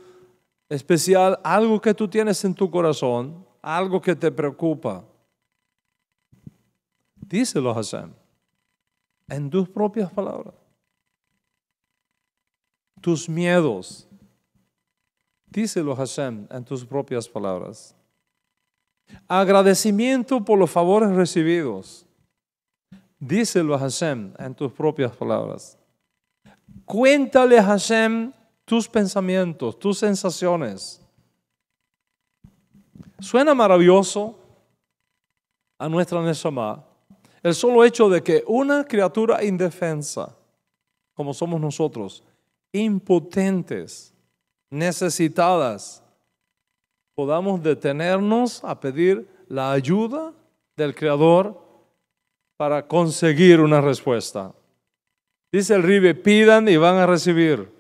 especial, algo que tú tienes en tu corazón, algo que te preocupa. Díselo, Hashem en tus propias palabras, tus miedos. Díselo Hashem en tus propias palabras. Agradecimiento por los favores recibidos. Díselo a Hashem en tus propias palabras. Cuéntale a Hashem tus pensamientos, tus sensaciones. Suena maravilloso a nuestra Neshama el solo hecho de que una criatura indefensa, como somos nosotros, impotentes, necesitadas, podamos detenernos a pedir la ayuda del Creador para conseguir una respuesta. Dice el Rive, pidan y van a recibir.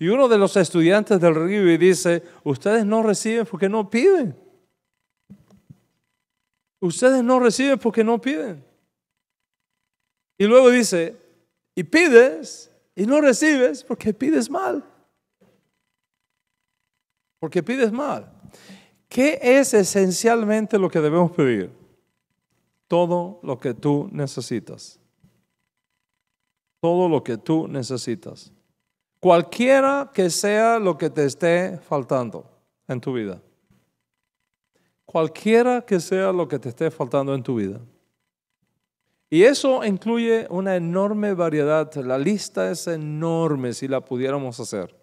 Y uno de los estudiantes del Rive dice, ustedes no reciben porque no piden. Ustedes no reciben porque no piden. Y luego dice, y pides y no recibes porque pides mal. Porque pides mal. ¿Qué es esencialmente lo que debemos pedir? Todo lo que tú necesitas. Todo lo que tú necesitas. Cualquiera que sea lo que te esté faltando en tu vida cualquiera que sea lo que te esté faltando en tu vida. Y eso incluye una enorme variedad, la lista es enorme si la pudiéramos hacer.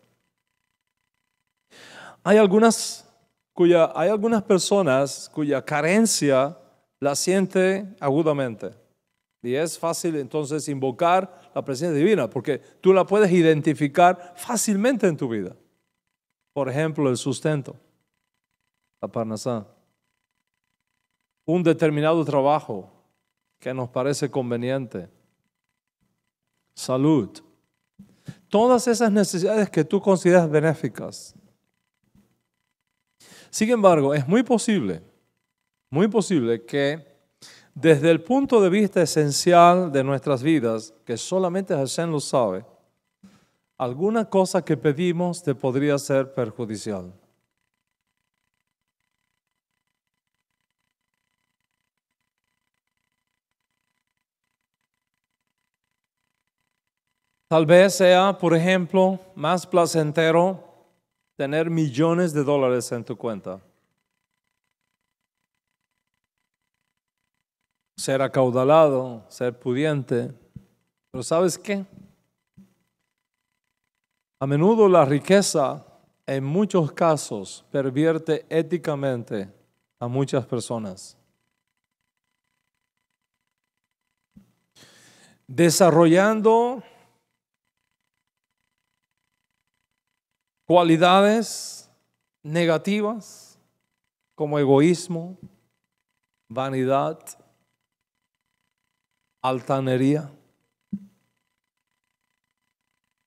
Hay algunas, cuya, hay algunas personas cuya carencia la siente agudamente. Y es fácil entonces invocar la presencia divina, porque tú la puedes identificar fácilmente en tu vida. Por ejemplo, el sustento, la parnasá un determinado trabajo que nos parece conveniente, salud, todas esas necesidades que tú consideras benéficas. Sin embargo, es muy posible, muy posible que desde el punto de vista esencial de nuestras vidas, que solamente Hashem lo sabe, alguna cosa que pedimos te podría ser perjudicial. Tal vez sea, por ejemplo, más placentero tener millones de dólares en tu cuenta. Ser acaudalado, ser pudiente. Pero ¿sabes qué? A menudo la riqueza en muchos casos pervierte éticamente a muchas personas. Desarrollando cualidades negativas como egoísmo, vanidad, altanería,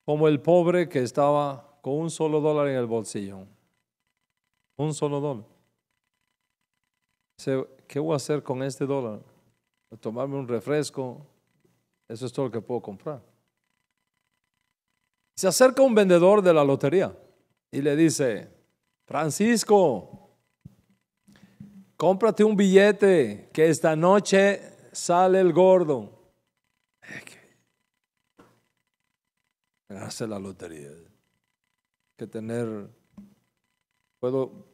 como el pobre que estaba con un solo dólar en el bolsillo, un solo dólar. ¿Qué voy a hacer con este dólar? tomarme un refresco, eso es todo lo que puedo comprar. Se acerca un vendedor de la lotería y le dice, Francisco, cómprate un billete que esta noche sale el gordo. Ganarse la lotería. ¿eh? Que tener, puedo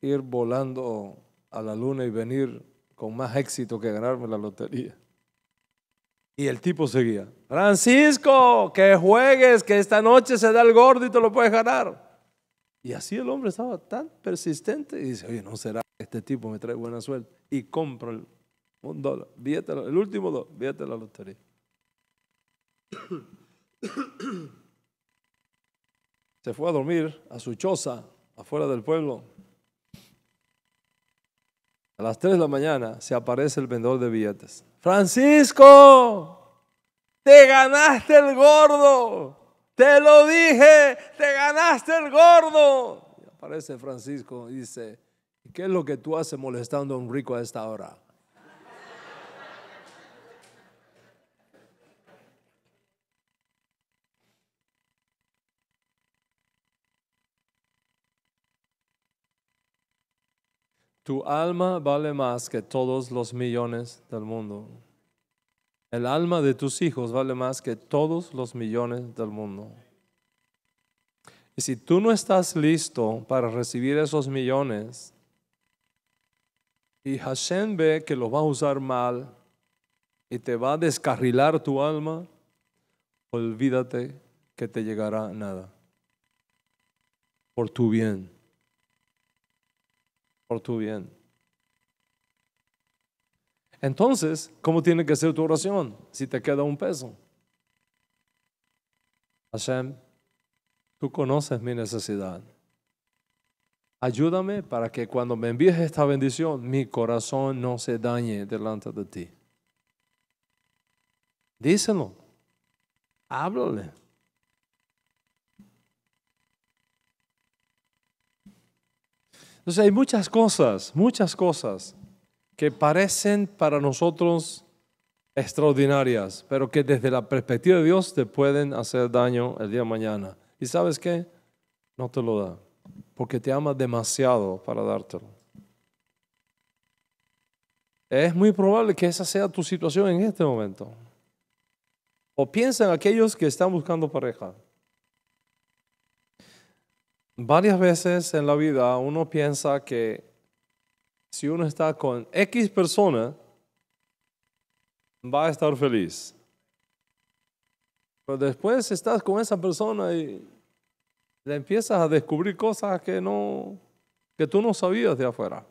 ir volando a la luna y venir con más éxito que ganarme la lotería. Y el tipo seguía, Francisco, que juegues, que esta noche se da el gordo y te lo puedes ganar. Y así el hombre estaba tan persistente y dice, oye, no será, este tipo me trae buena suerte. Y compro el, un dólar, el último dólar, billete de la lotería. [COUGHS] Se fue a dormir a su choza afuera del pueblo. A las 3 de la mañana se aparece el vendedor de billetes. Francisco, te ganaste el gordo. Te lo dije, te ganaste el gordo. Y aparece Francisco y dice, ¿qué es lo que tú haces molestando a un rico a esta hora? Tu alma vale más que todos los millones del mundo. El alma de tus hijos vale más que todos los millones del mundo. Y si tú no estás listo para recibir esos millones, y Hashem ve que lo va a usar mal y te va a descarrilar tu alma, olvídate que te llegará nada. Por tu bien. Por tu bien. Entonces, ¿cómo tiene que ser tu oración si te queda un peso? Hashem, tú conoces mi necesidad. Ayúdame para que cuando me envíes esta bendición, mi corazón no se dañe delante de ti. Díselo. Háblale. Entonces hay muchas cosas, muchas cosas que parecen para nosotros extraordinarias, pero que desde la perspectiva de Dios te pueden hacer daño el día de mañana. ¿Y sabes qué? No te lo da, porque te ama demasiado para dártelo. Es muy probable que esa sea tu situación en este momento. O piensan aquellos que están buscando pareja. Varias veces en la vida uno piensa que si uno está con X persona, va a estar feliz. Pero después estás con esa persona y le empiezas a descubrir cosas que no que tú no sabías de afuera.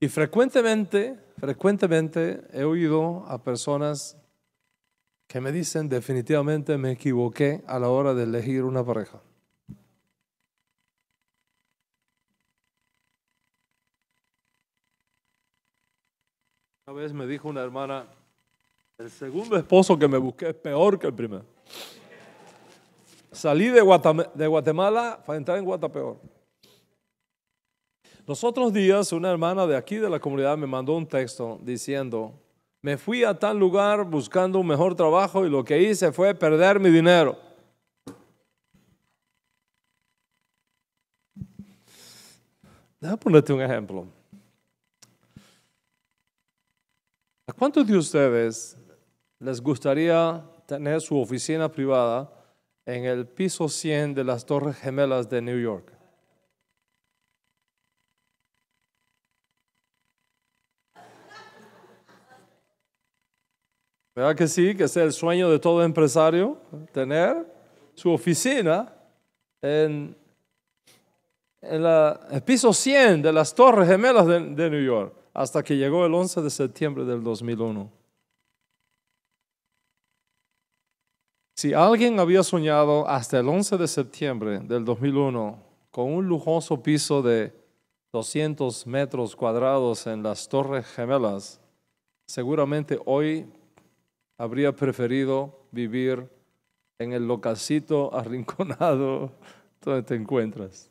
Y frecuentemente, frecuentemente he oído a personas que me dicen definitivamente me equivoqué a la hora de elegir una pareja. Una vez me dijo una hermana, el segundo esposo que me busqué es peor que el primero. Salí de, Guatemala, de Guatemala para entrar en Guatapeor. Los otros días una hermana de aquí de la comunidad me mandó un texto diciendo, me fui a tal lugar buscando un mejor trabajo y lo que hice fue perder mi dinero. Déjame ponerte un ejemplo. cuántos de ustedes les gustaría tener su oficina privada en el piso 100 de las Torres Gemelas de New York? ¿Verdad que sí? Que es el sueño de todo empresario, tener su oficina en, el piso 100 de las Torres Gemelas de, de New York hasta que llegó el 11 de septiembre del 2001. Si alguien había soñado hasta el 11 de septiembre del 2001 con un lujoso piso de 200 metros cuadrados en las Torres Gemelas, seguramente hoy habría preferido vivir en el locacito arrinconado [LAUGHS] donde te encuentras.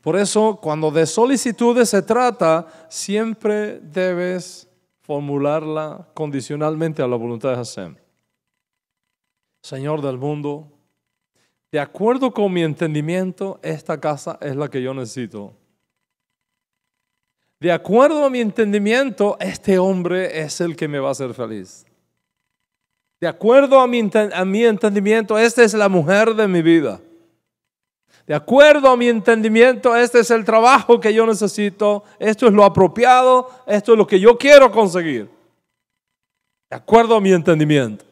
Por eso, cuando de solicitudes se trata, siempre debes formularla condicionalmente a la voluntad de Hashem. Señor del mundo, de acuerdo con mi entendimiento, esta casa es la que yo necesito. De acuerdo a mi entendimiento, este hombre es el que me va a hacer feliz. De acuerdo a mi, a mi entendimiento, esta es la mujer de mi vida. De acuerdo a mi entendimiento, este es el trabajo que yo necesito, esto es lo apropiado, esto es lo que yo quiero conseguir. De acuerdo a mi entendimiento.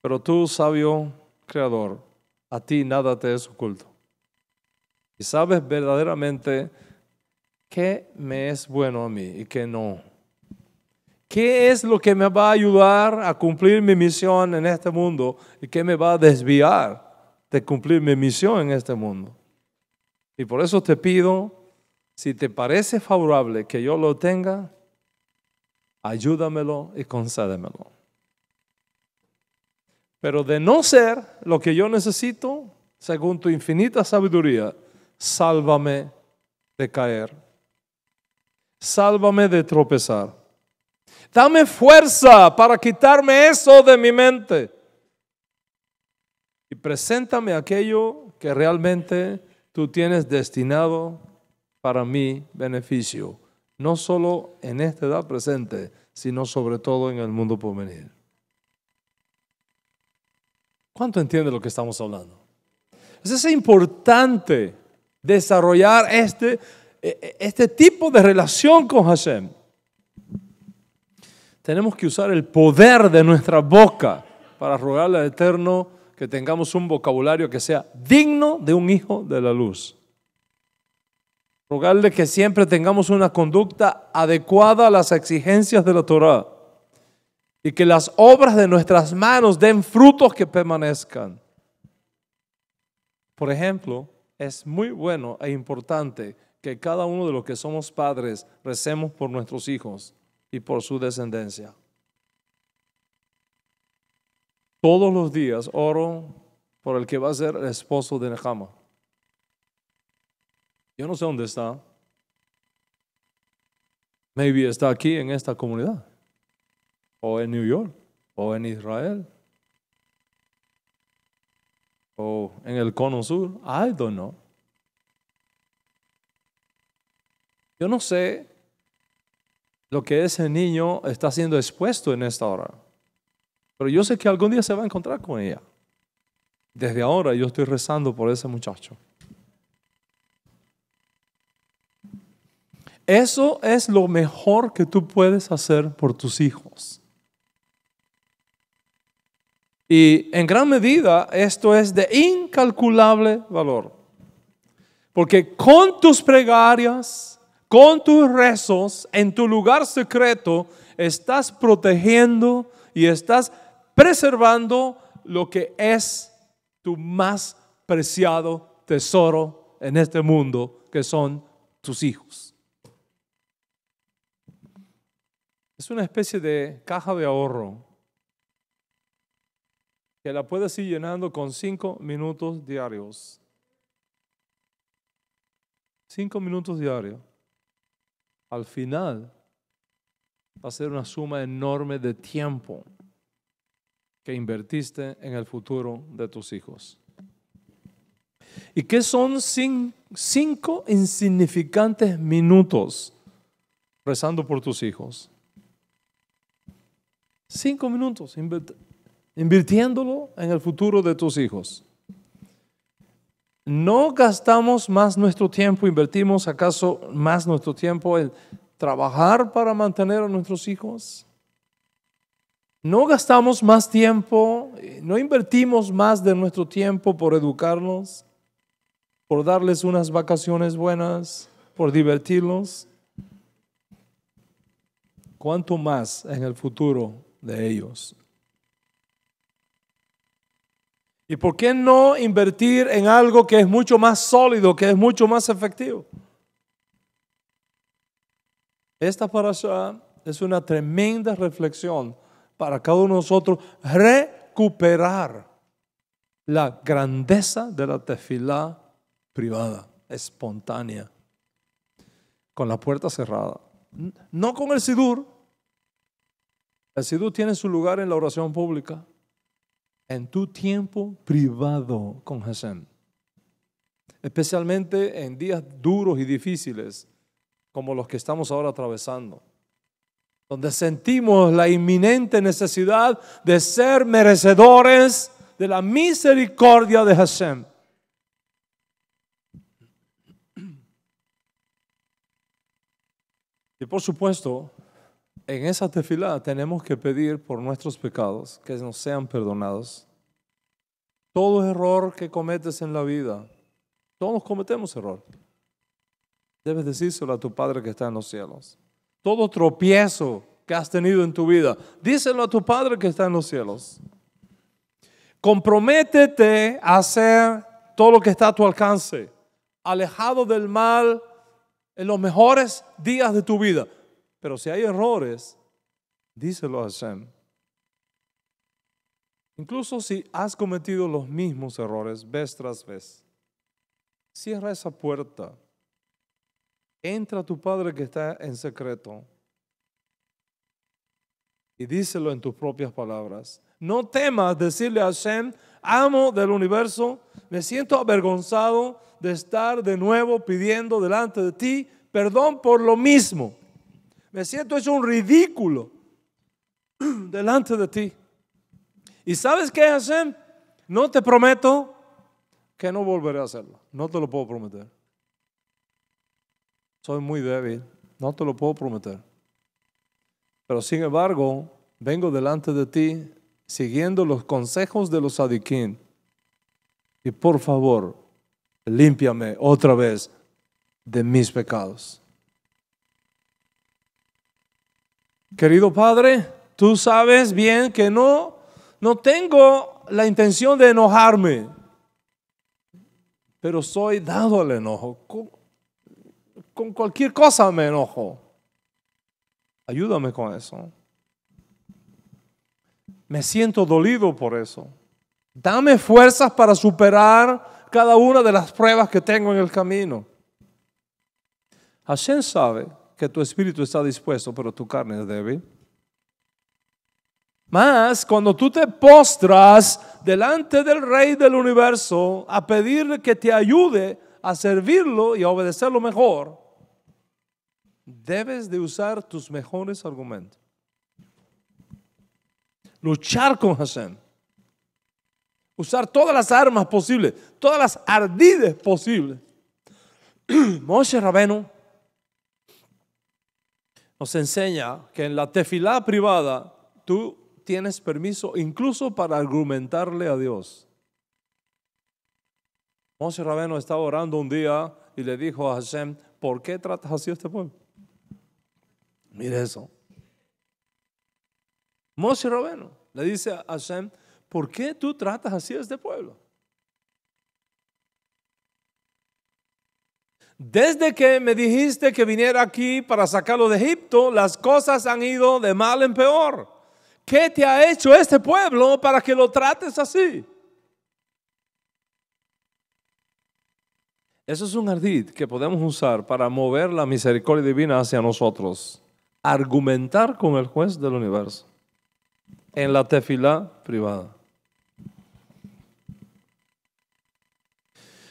Pero tú, sabio creador, a ti nada te es oculto. Y sabes verdaderamente qué me es bueno a mí y qué no. ¿Qué es lo que me va a ayudar a cumplir mi misión en este mundo y qué me va a desviar de cumplir mi misión en este mundo. Y por eso te pido, si te parece favorable que yo lo tenga, ayúdamelo y concédemelo. Pero de no ser lo que yo necesito, según tu infinita sabiduría, sálvame de caer. Sálvame de tropezar. Dame fuerza para quitarme eso de mi mente y preséntame aquello que realmente tú tienes destinado para mi beneficio, no solo en esta edad presente, sino sobre todo en el mundo por venir. ¿Cuánto entiende lo que estamos hablando? Es importante desarrollar este, e, e, este tipo de relación con Hashem. Tenemos que usar el poder de nuestra boca para rogarle al Eterno que tengamos un vocabulario que sea digno de un hijo de la luz. Rogarle que siempre tengamos una conducta adecuada a las exigencias de la Torah y que las obras de nuestras manos den frutos que permanezcan. Por ejemplo, es muy bueno e importante que cada uno de los que somos padres recemos por nuestros hijos y por su descendencia. Todos los días oro por el que va a ser el esposo de Nehama. Yo no sé dónde está. Maybe está aquí en esta comunidad, o en New York, o en Israel, o en el Cono Sur. I don't know. Yo no sé lo que ese niño está siendo expuesto en esta hora. Pero yo sé que algún día se va a encontrar con ella. Desde ahora yo estoy rezando por ese muchacho. Eso es lo mejor que tú puedes hacer por tus hijos. Y en gran medida esto es de incalculable valor. Porque con tus pregarias, con tus rezos, en tu lugar secreto, estás protegiendo y estás preservando lo que es tu más preciado tesoro en este mundo, que son tus hijos. Es una especie de caja de ahorro que la puedes ir llenando con cinco minutos diarios. Cinco minutos diarios. Al final va a ser una suma enorme de tiempo que invertiste en el futuro de tus hijos. ¿Y qué son cinco insignificantes minutos rezando por tus hijos? Cinco minutos invirtiéndolo en el futuro de tus hijos. No gastamos más nuestro tiempo, invertimos acaso más nuestro tiempo en trabajar para mantener a nuestros hijos no gastamos más tiempo, no invertimos más de nuestro tiempo por educarlos, por darles unas vacaciones buenas, por divertirlos? ¿Cuánto más en el futuro de ellos? ¿Y por qué no invertir en algo que es mucho más sólido, que es mucho más efectivo? Esta parasha es una tremenda reflexión para cada uno de nosotros recuperar la grandeza de la tefilá privada, espontánea, con la puerta cerrada. No con el sidur. El sidur tiene su lugar en la oración pública, en tu tiempo privado con Hashem. Especialmente en días duros y difíciles, como los que estamos ahora atravesando donde sentimos la inminente necesidad de ser merecedores de la misericordia de Hashem. Y por supuesto, en esa tefilá tenemos que pedir por nuestros pecados que nos sean perdonados. Todo error que cometes en la vida, todos cometemos error. Debes decírselo a tu Padre que está en los cielos todo tropiezo que has tenido en tu vida. Díselo a tu Padre que está en los cielos. Comprométete a hacer todo lo que está a tu alcance, alejado del mal en los mejores días de tu vida. Pero si hay errores, díselo a Hashem. Incluso si has cometido los mismos errores vez tras vez, cierra esa puerta entra tu Padre que está en secreto y díselo en tus propias palabras. No temas decirle a Hashem, amo del universo, me siento avergonzado de estar de nuevo pidiendo delante de ti perdón por lo mismo. Me siento hecho un ridículo [CLEARS THROAT] delante de ti. ¿Y sabes qué, Hashem? No te prometo que no volveré a hacerlo. No te lo puedo prometer. Soy muy débil, no te lo puedo prometer. Pero sin embargo, vengo delante de ti siguiendo los consejos de los sadiquín. Y por favor, límpiame otra vez de mis pecados. Querido Padre, tú sabes bien que no, no tengo la intención de enojarme, pero soy dado al enojo con cualquier cosa me enojo. Ayúdame con eso. Me siento dolido por eso. Dame fuerzas para superar cada una de las pruebas que tengo en el camino. Hashem sabe que tu espíritu está dispuesto, pero tu carne es débil. Más cuando tú te postras delante del Rey del universo a pedirle que te ayude a servirlo y a obedecerlo mejor, debes de usar tus mejores argumentos. Luchar con Hashem. Usar todas las armas posibles, todas las ardides posibles. [CLEARS THROAT] Moshe Rabenu nos enseña que en la tefilá privada tú tienes permiso incluso para argumentarle a Dios. Moshe Rabenu estaba orando un día y le dijo a Hashem, ¿por qué tratas así a este pueblo? Mira eso. Moshe Robeno le dice a Hashem, ¿por qué tú tratas así a este pueblo? Desde que me dijiste que viniera aquí para sacarlo de Egipto, las cosas han ido de mal en peor. ¿Qué te ha hecho este pueblo para que lo trates así? Eso es un ardid que podemos usar para mover la misericordia divina hacia nosotros argumentar con el juez del universo en la tefilá privada.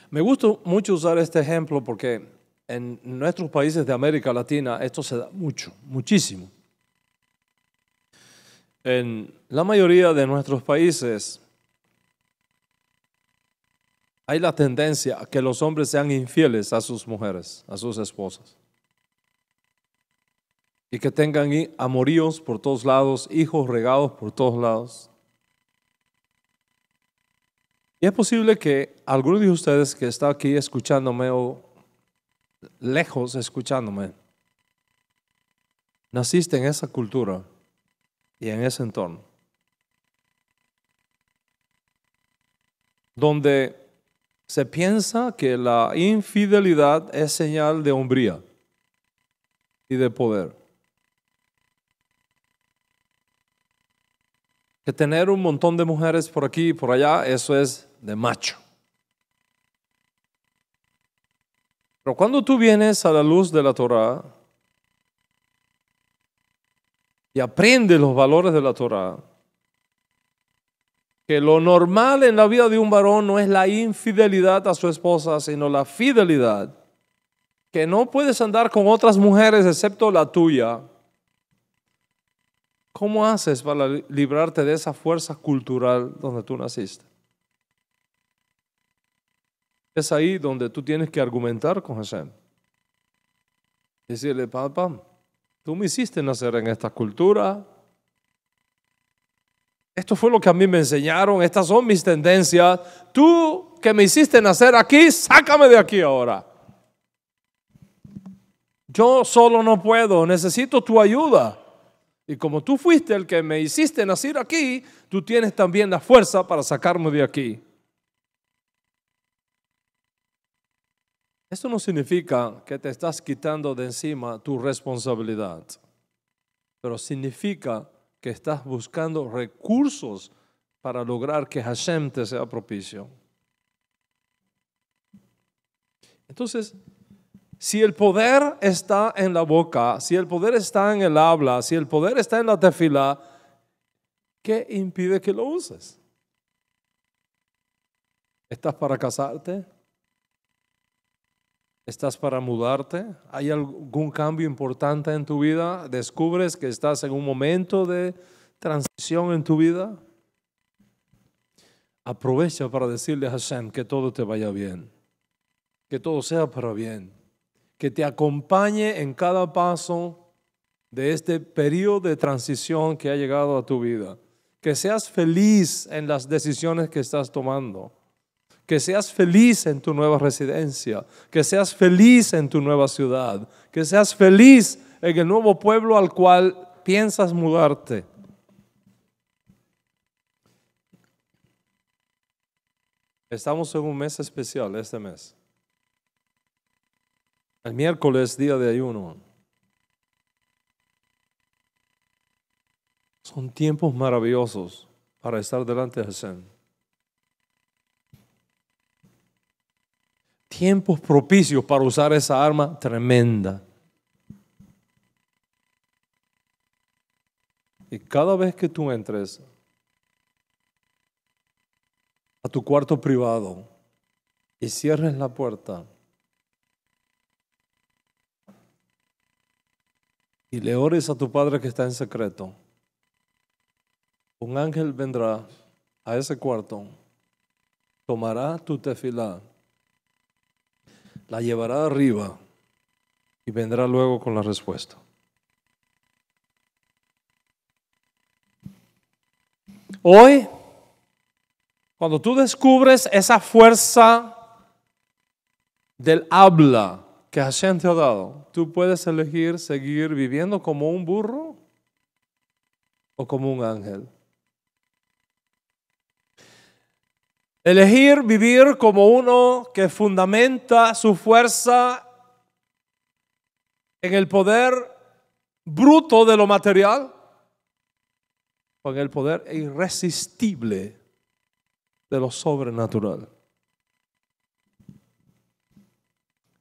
Me gusta mucho usar este ejemplo porque en nuestros países de América Latina esto se da mucho, muchísimo. En la mayoría de nuestros países hay la tendencia a que los hombres sean infieles a sus mujeres, a sus esposas y que tengan amoríos por todos lados, hijos regados por todos lados. Y es posible que alguno de ustedes que está aquí escuchándome o lejos escuchándome, naciste en esa cultura y en ese entorno, donde se piensa que la infidelidad es señal de hombría y de poder. que tener un montón de mujeres por aquí y por allá, eso es de macho. Pero cuando tú vienes a la luz de la Torah y aprendes los valores de la Torah, que lo normal en la vida de un varón no es la infidelidad a su esposa, sino la fidelidad, que no puedes andar con otras mujeres excepto la tuya, ¿Cómo haces para librarte de esa fuerza cultural donde tú naciste? Es ahí donde tú tienes que argumentar con Hashem. Decirle, papá, tú me hiciste nacer en esta cultura. Esto fue lo que a mí me enseñaron, estas son mis tendencias. Tú que me hiciste nacer aquí, sácame de aquí ahora. Yo solo no puedo, necesito tu ayuda. Y como tú fuiste el que me hiciste nacer aquí, tú tienes también la fuerza para sacarme de aquí. Esto no significa que te estás quitando de encima tu responsabilidad, pero significa que estás buscando recursos para lograr que Hashem te sea propicio. Entonces, si el poder está en la boca, si el poder está en el habla, si el poder está en la tefila, ¿qué impide que lo uses? ¿Estás para casarte? ¿Estás para mudarte? ¿Hay algún cambio importante en tu vida? ¿Descubres que estás en un momento de transición en tu vida? Aprovecha para decirle a Hashem que todo te vaya bien, que todo sea para bien que te acompañe en cada paso de este periodo de transición que ha llegado a tu vida. Que seas feliz en las decisiones que estás tomando. Que seas feliz en tu nueva residencia. Que seas feliz en tu nueva ciudad. Que seas feliz en el nuevo pueblo al cual piensas mudarte. Estamos en un mes especial este mes. El miércoles, día de ayuno. Son tiempos maravillosos para estar delante de Hashem. Tiempos propicios para usar esa arma tremenda. Y cada vez que tú entres a tu cuarto privado y cierres la puerta, y le ores a tu Padre que está en secreto, un ángel vendrá a ese cuarto, tomará tu tefilá, la llevará arriba y vendrá luego con la respuesta. Hoy, cuando tú descubres esa fuerza del habla, que Hashem te ha dado, tú puedes elegir seguir viviendo como un burro o como un ángel. Elegir vivir como uno que fundamenta su fuerza en el poder bruto de lo material o en el poder irresistible de lo sobrenatural.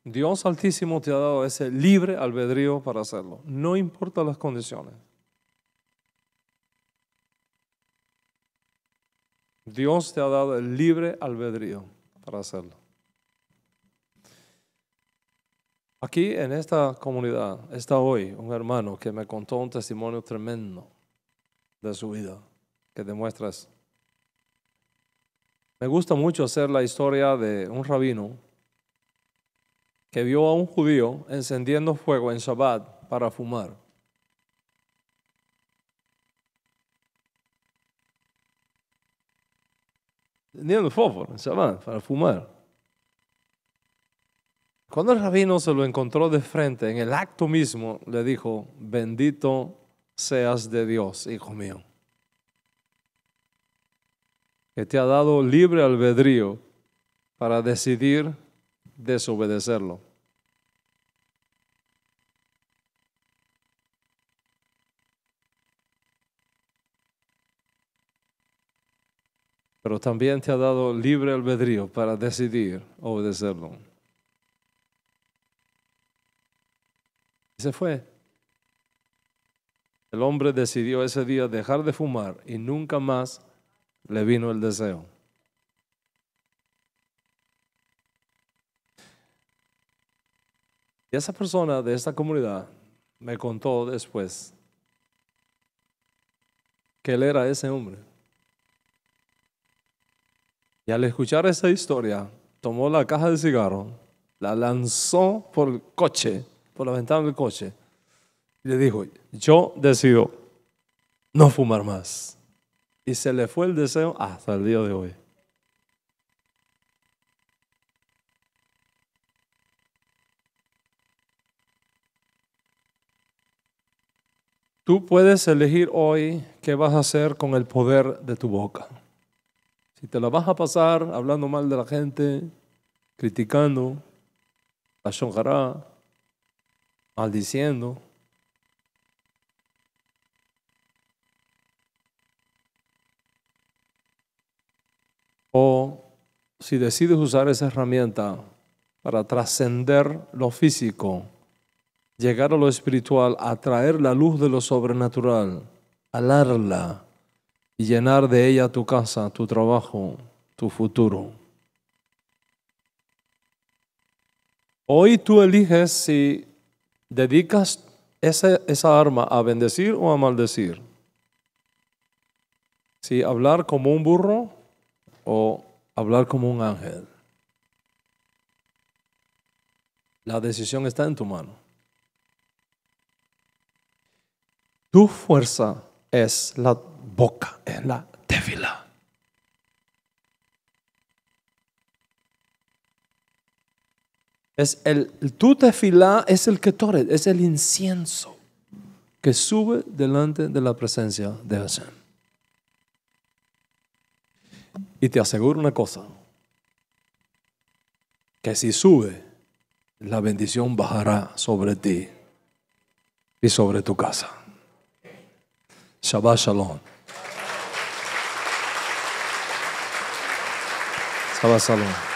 Dios Altísimo te ha dado ese libre albedrío para hacerlo. No importa las condiciones. Dios te ha dado el libre albedrío para hacerlo. Aquí en esta comunidad está hoy un hermano que me contó un testimonio tremendo de su vida que demuestra eso. Me gusta mucho hacer la historia de un rabino que vio a un judío encendiendo fuego en Shabbat para fumar. Encendiendo fuego en Shabbat para fumar. Cuando el rabino se lo encontró de frente, en el acto mismo, le dijo, bendito seas de Dios, hijo mío, que te ha dado libre albedrío para decidir desobedecerlo. Pero también te ha dado libre albedrío para decidir obedecerlo. Y se fue. El hombre decidió ese día dejar de fumar y nunca más le vino el deseo. Y esa persona de esta comunidad me contó después que él era ese hombre. Y al escuchar esa historia, tomó la caja de cigarro, la lanzó por el coche, por la ventana del coche, y le dijo, yo decido no fumar más. Y se le fue el deseo hasta el día de hoy. Tú puedes elegir hoy qué vas a hacer con el poder de tu boca. Si te la vas a pasar hablando mal de la gente, criticando, ashonjará, maldiciendo, o si decides usar esa herramienta para trascender lo físico, llegar a lo espiritual, atraer la luz de lo sobrenatural, alarla y llenar de ella tu casa, tu trabajo, tu futuro. Hoy tú eliges si dedicas esa, esa arma a bendecir o a maldecir. Si hablar como un burro o hablar como un ángel. La decisión está en tu mano. Tu fuerza es la boca, es la tefila. Es el, tu tefilá es el que torre, es el incienso que sube delante de la presencia de Hashem. Y te aseguro una cosa, que si sube, la bendición bajará sobre ti y sobre tu casa. Shabbat Shalom. Shabbat Shalom.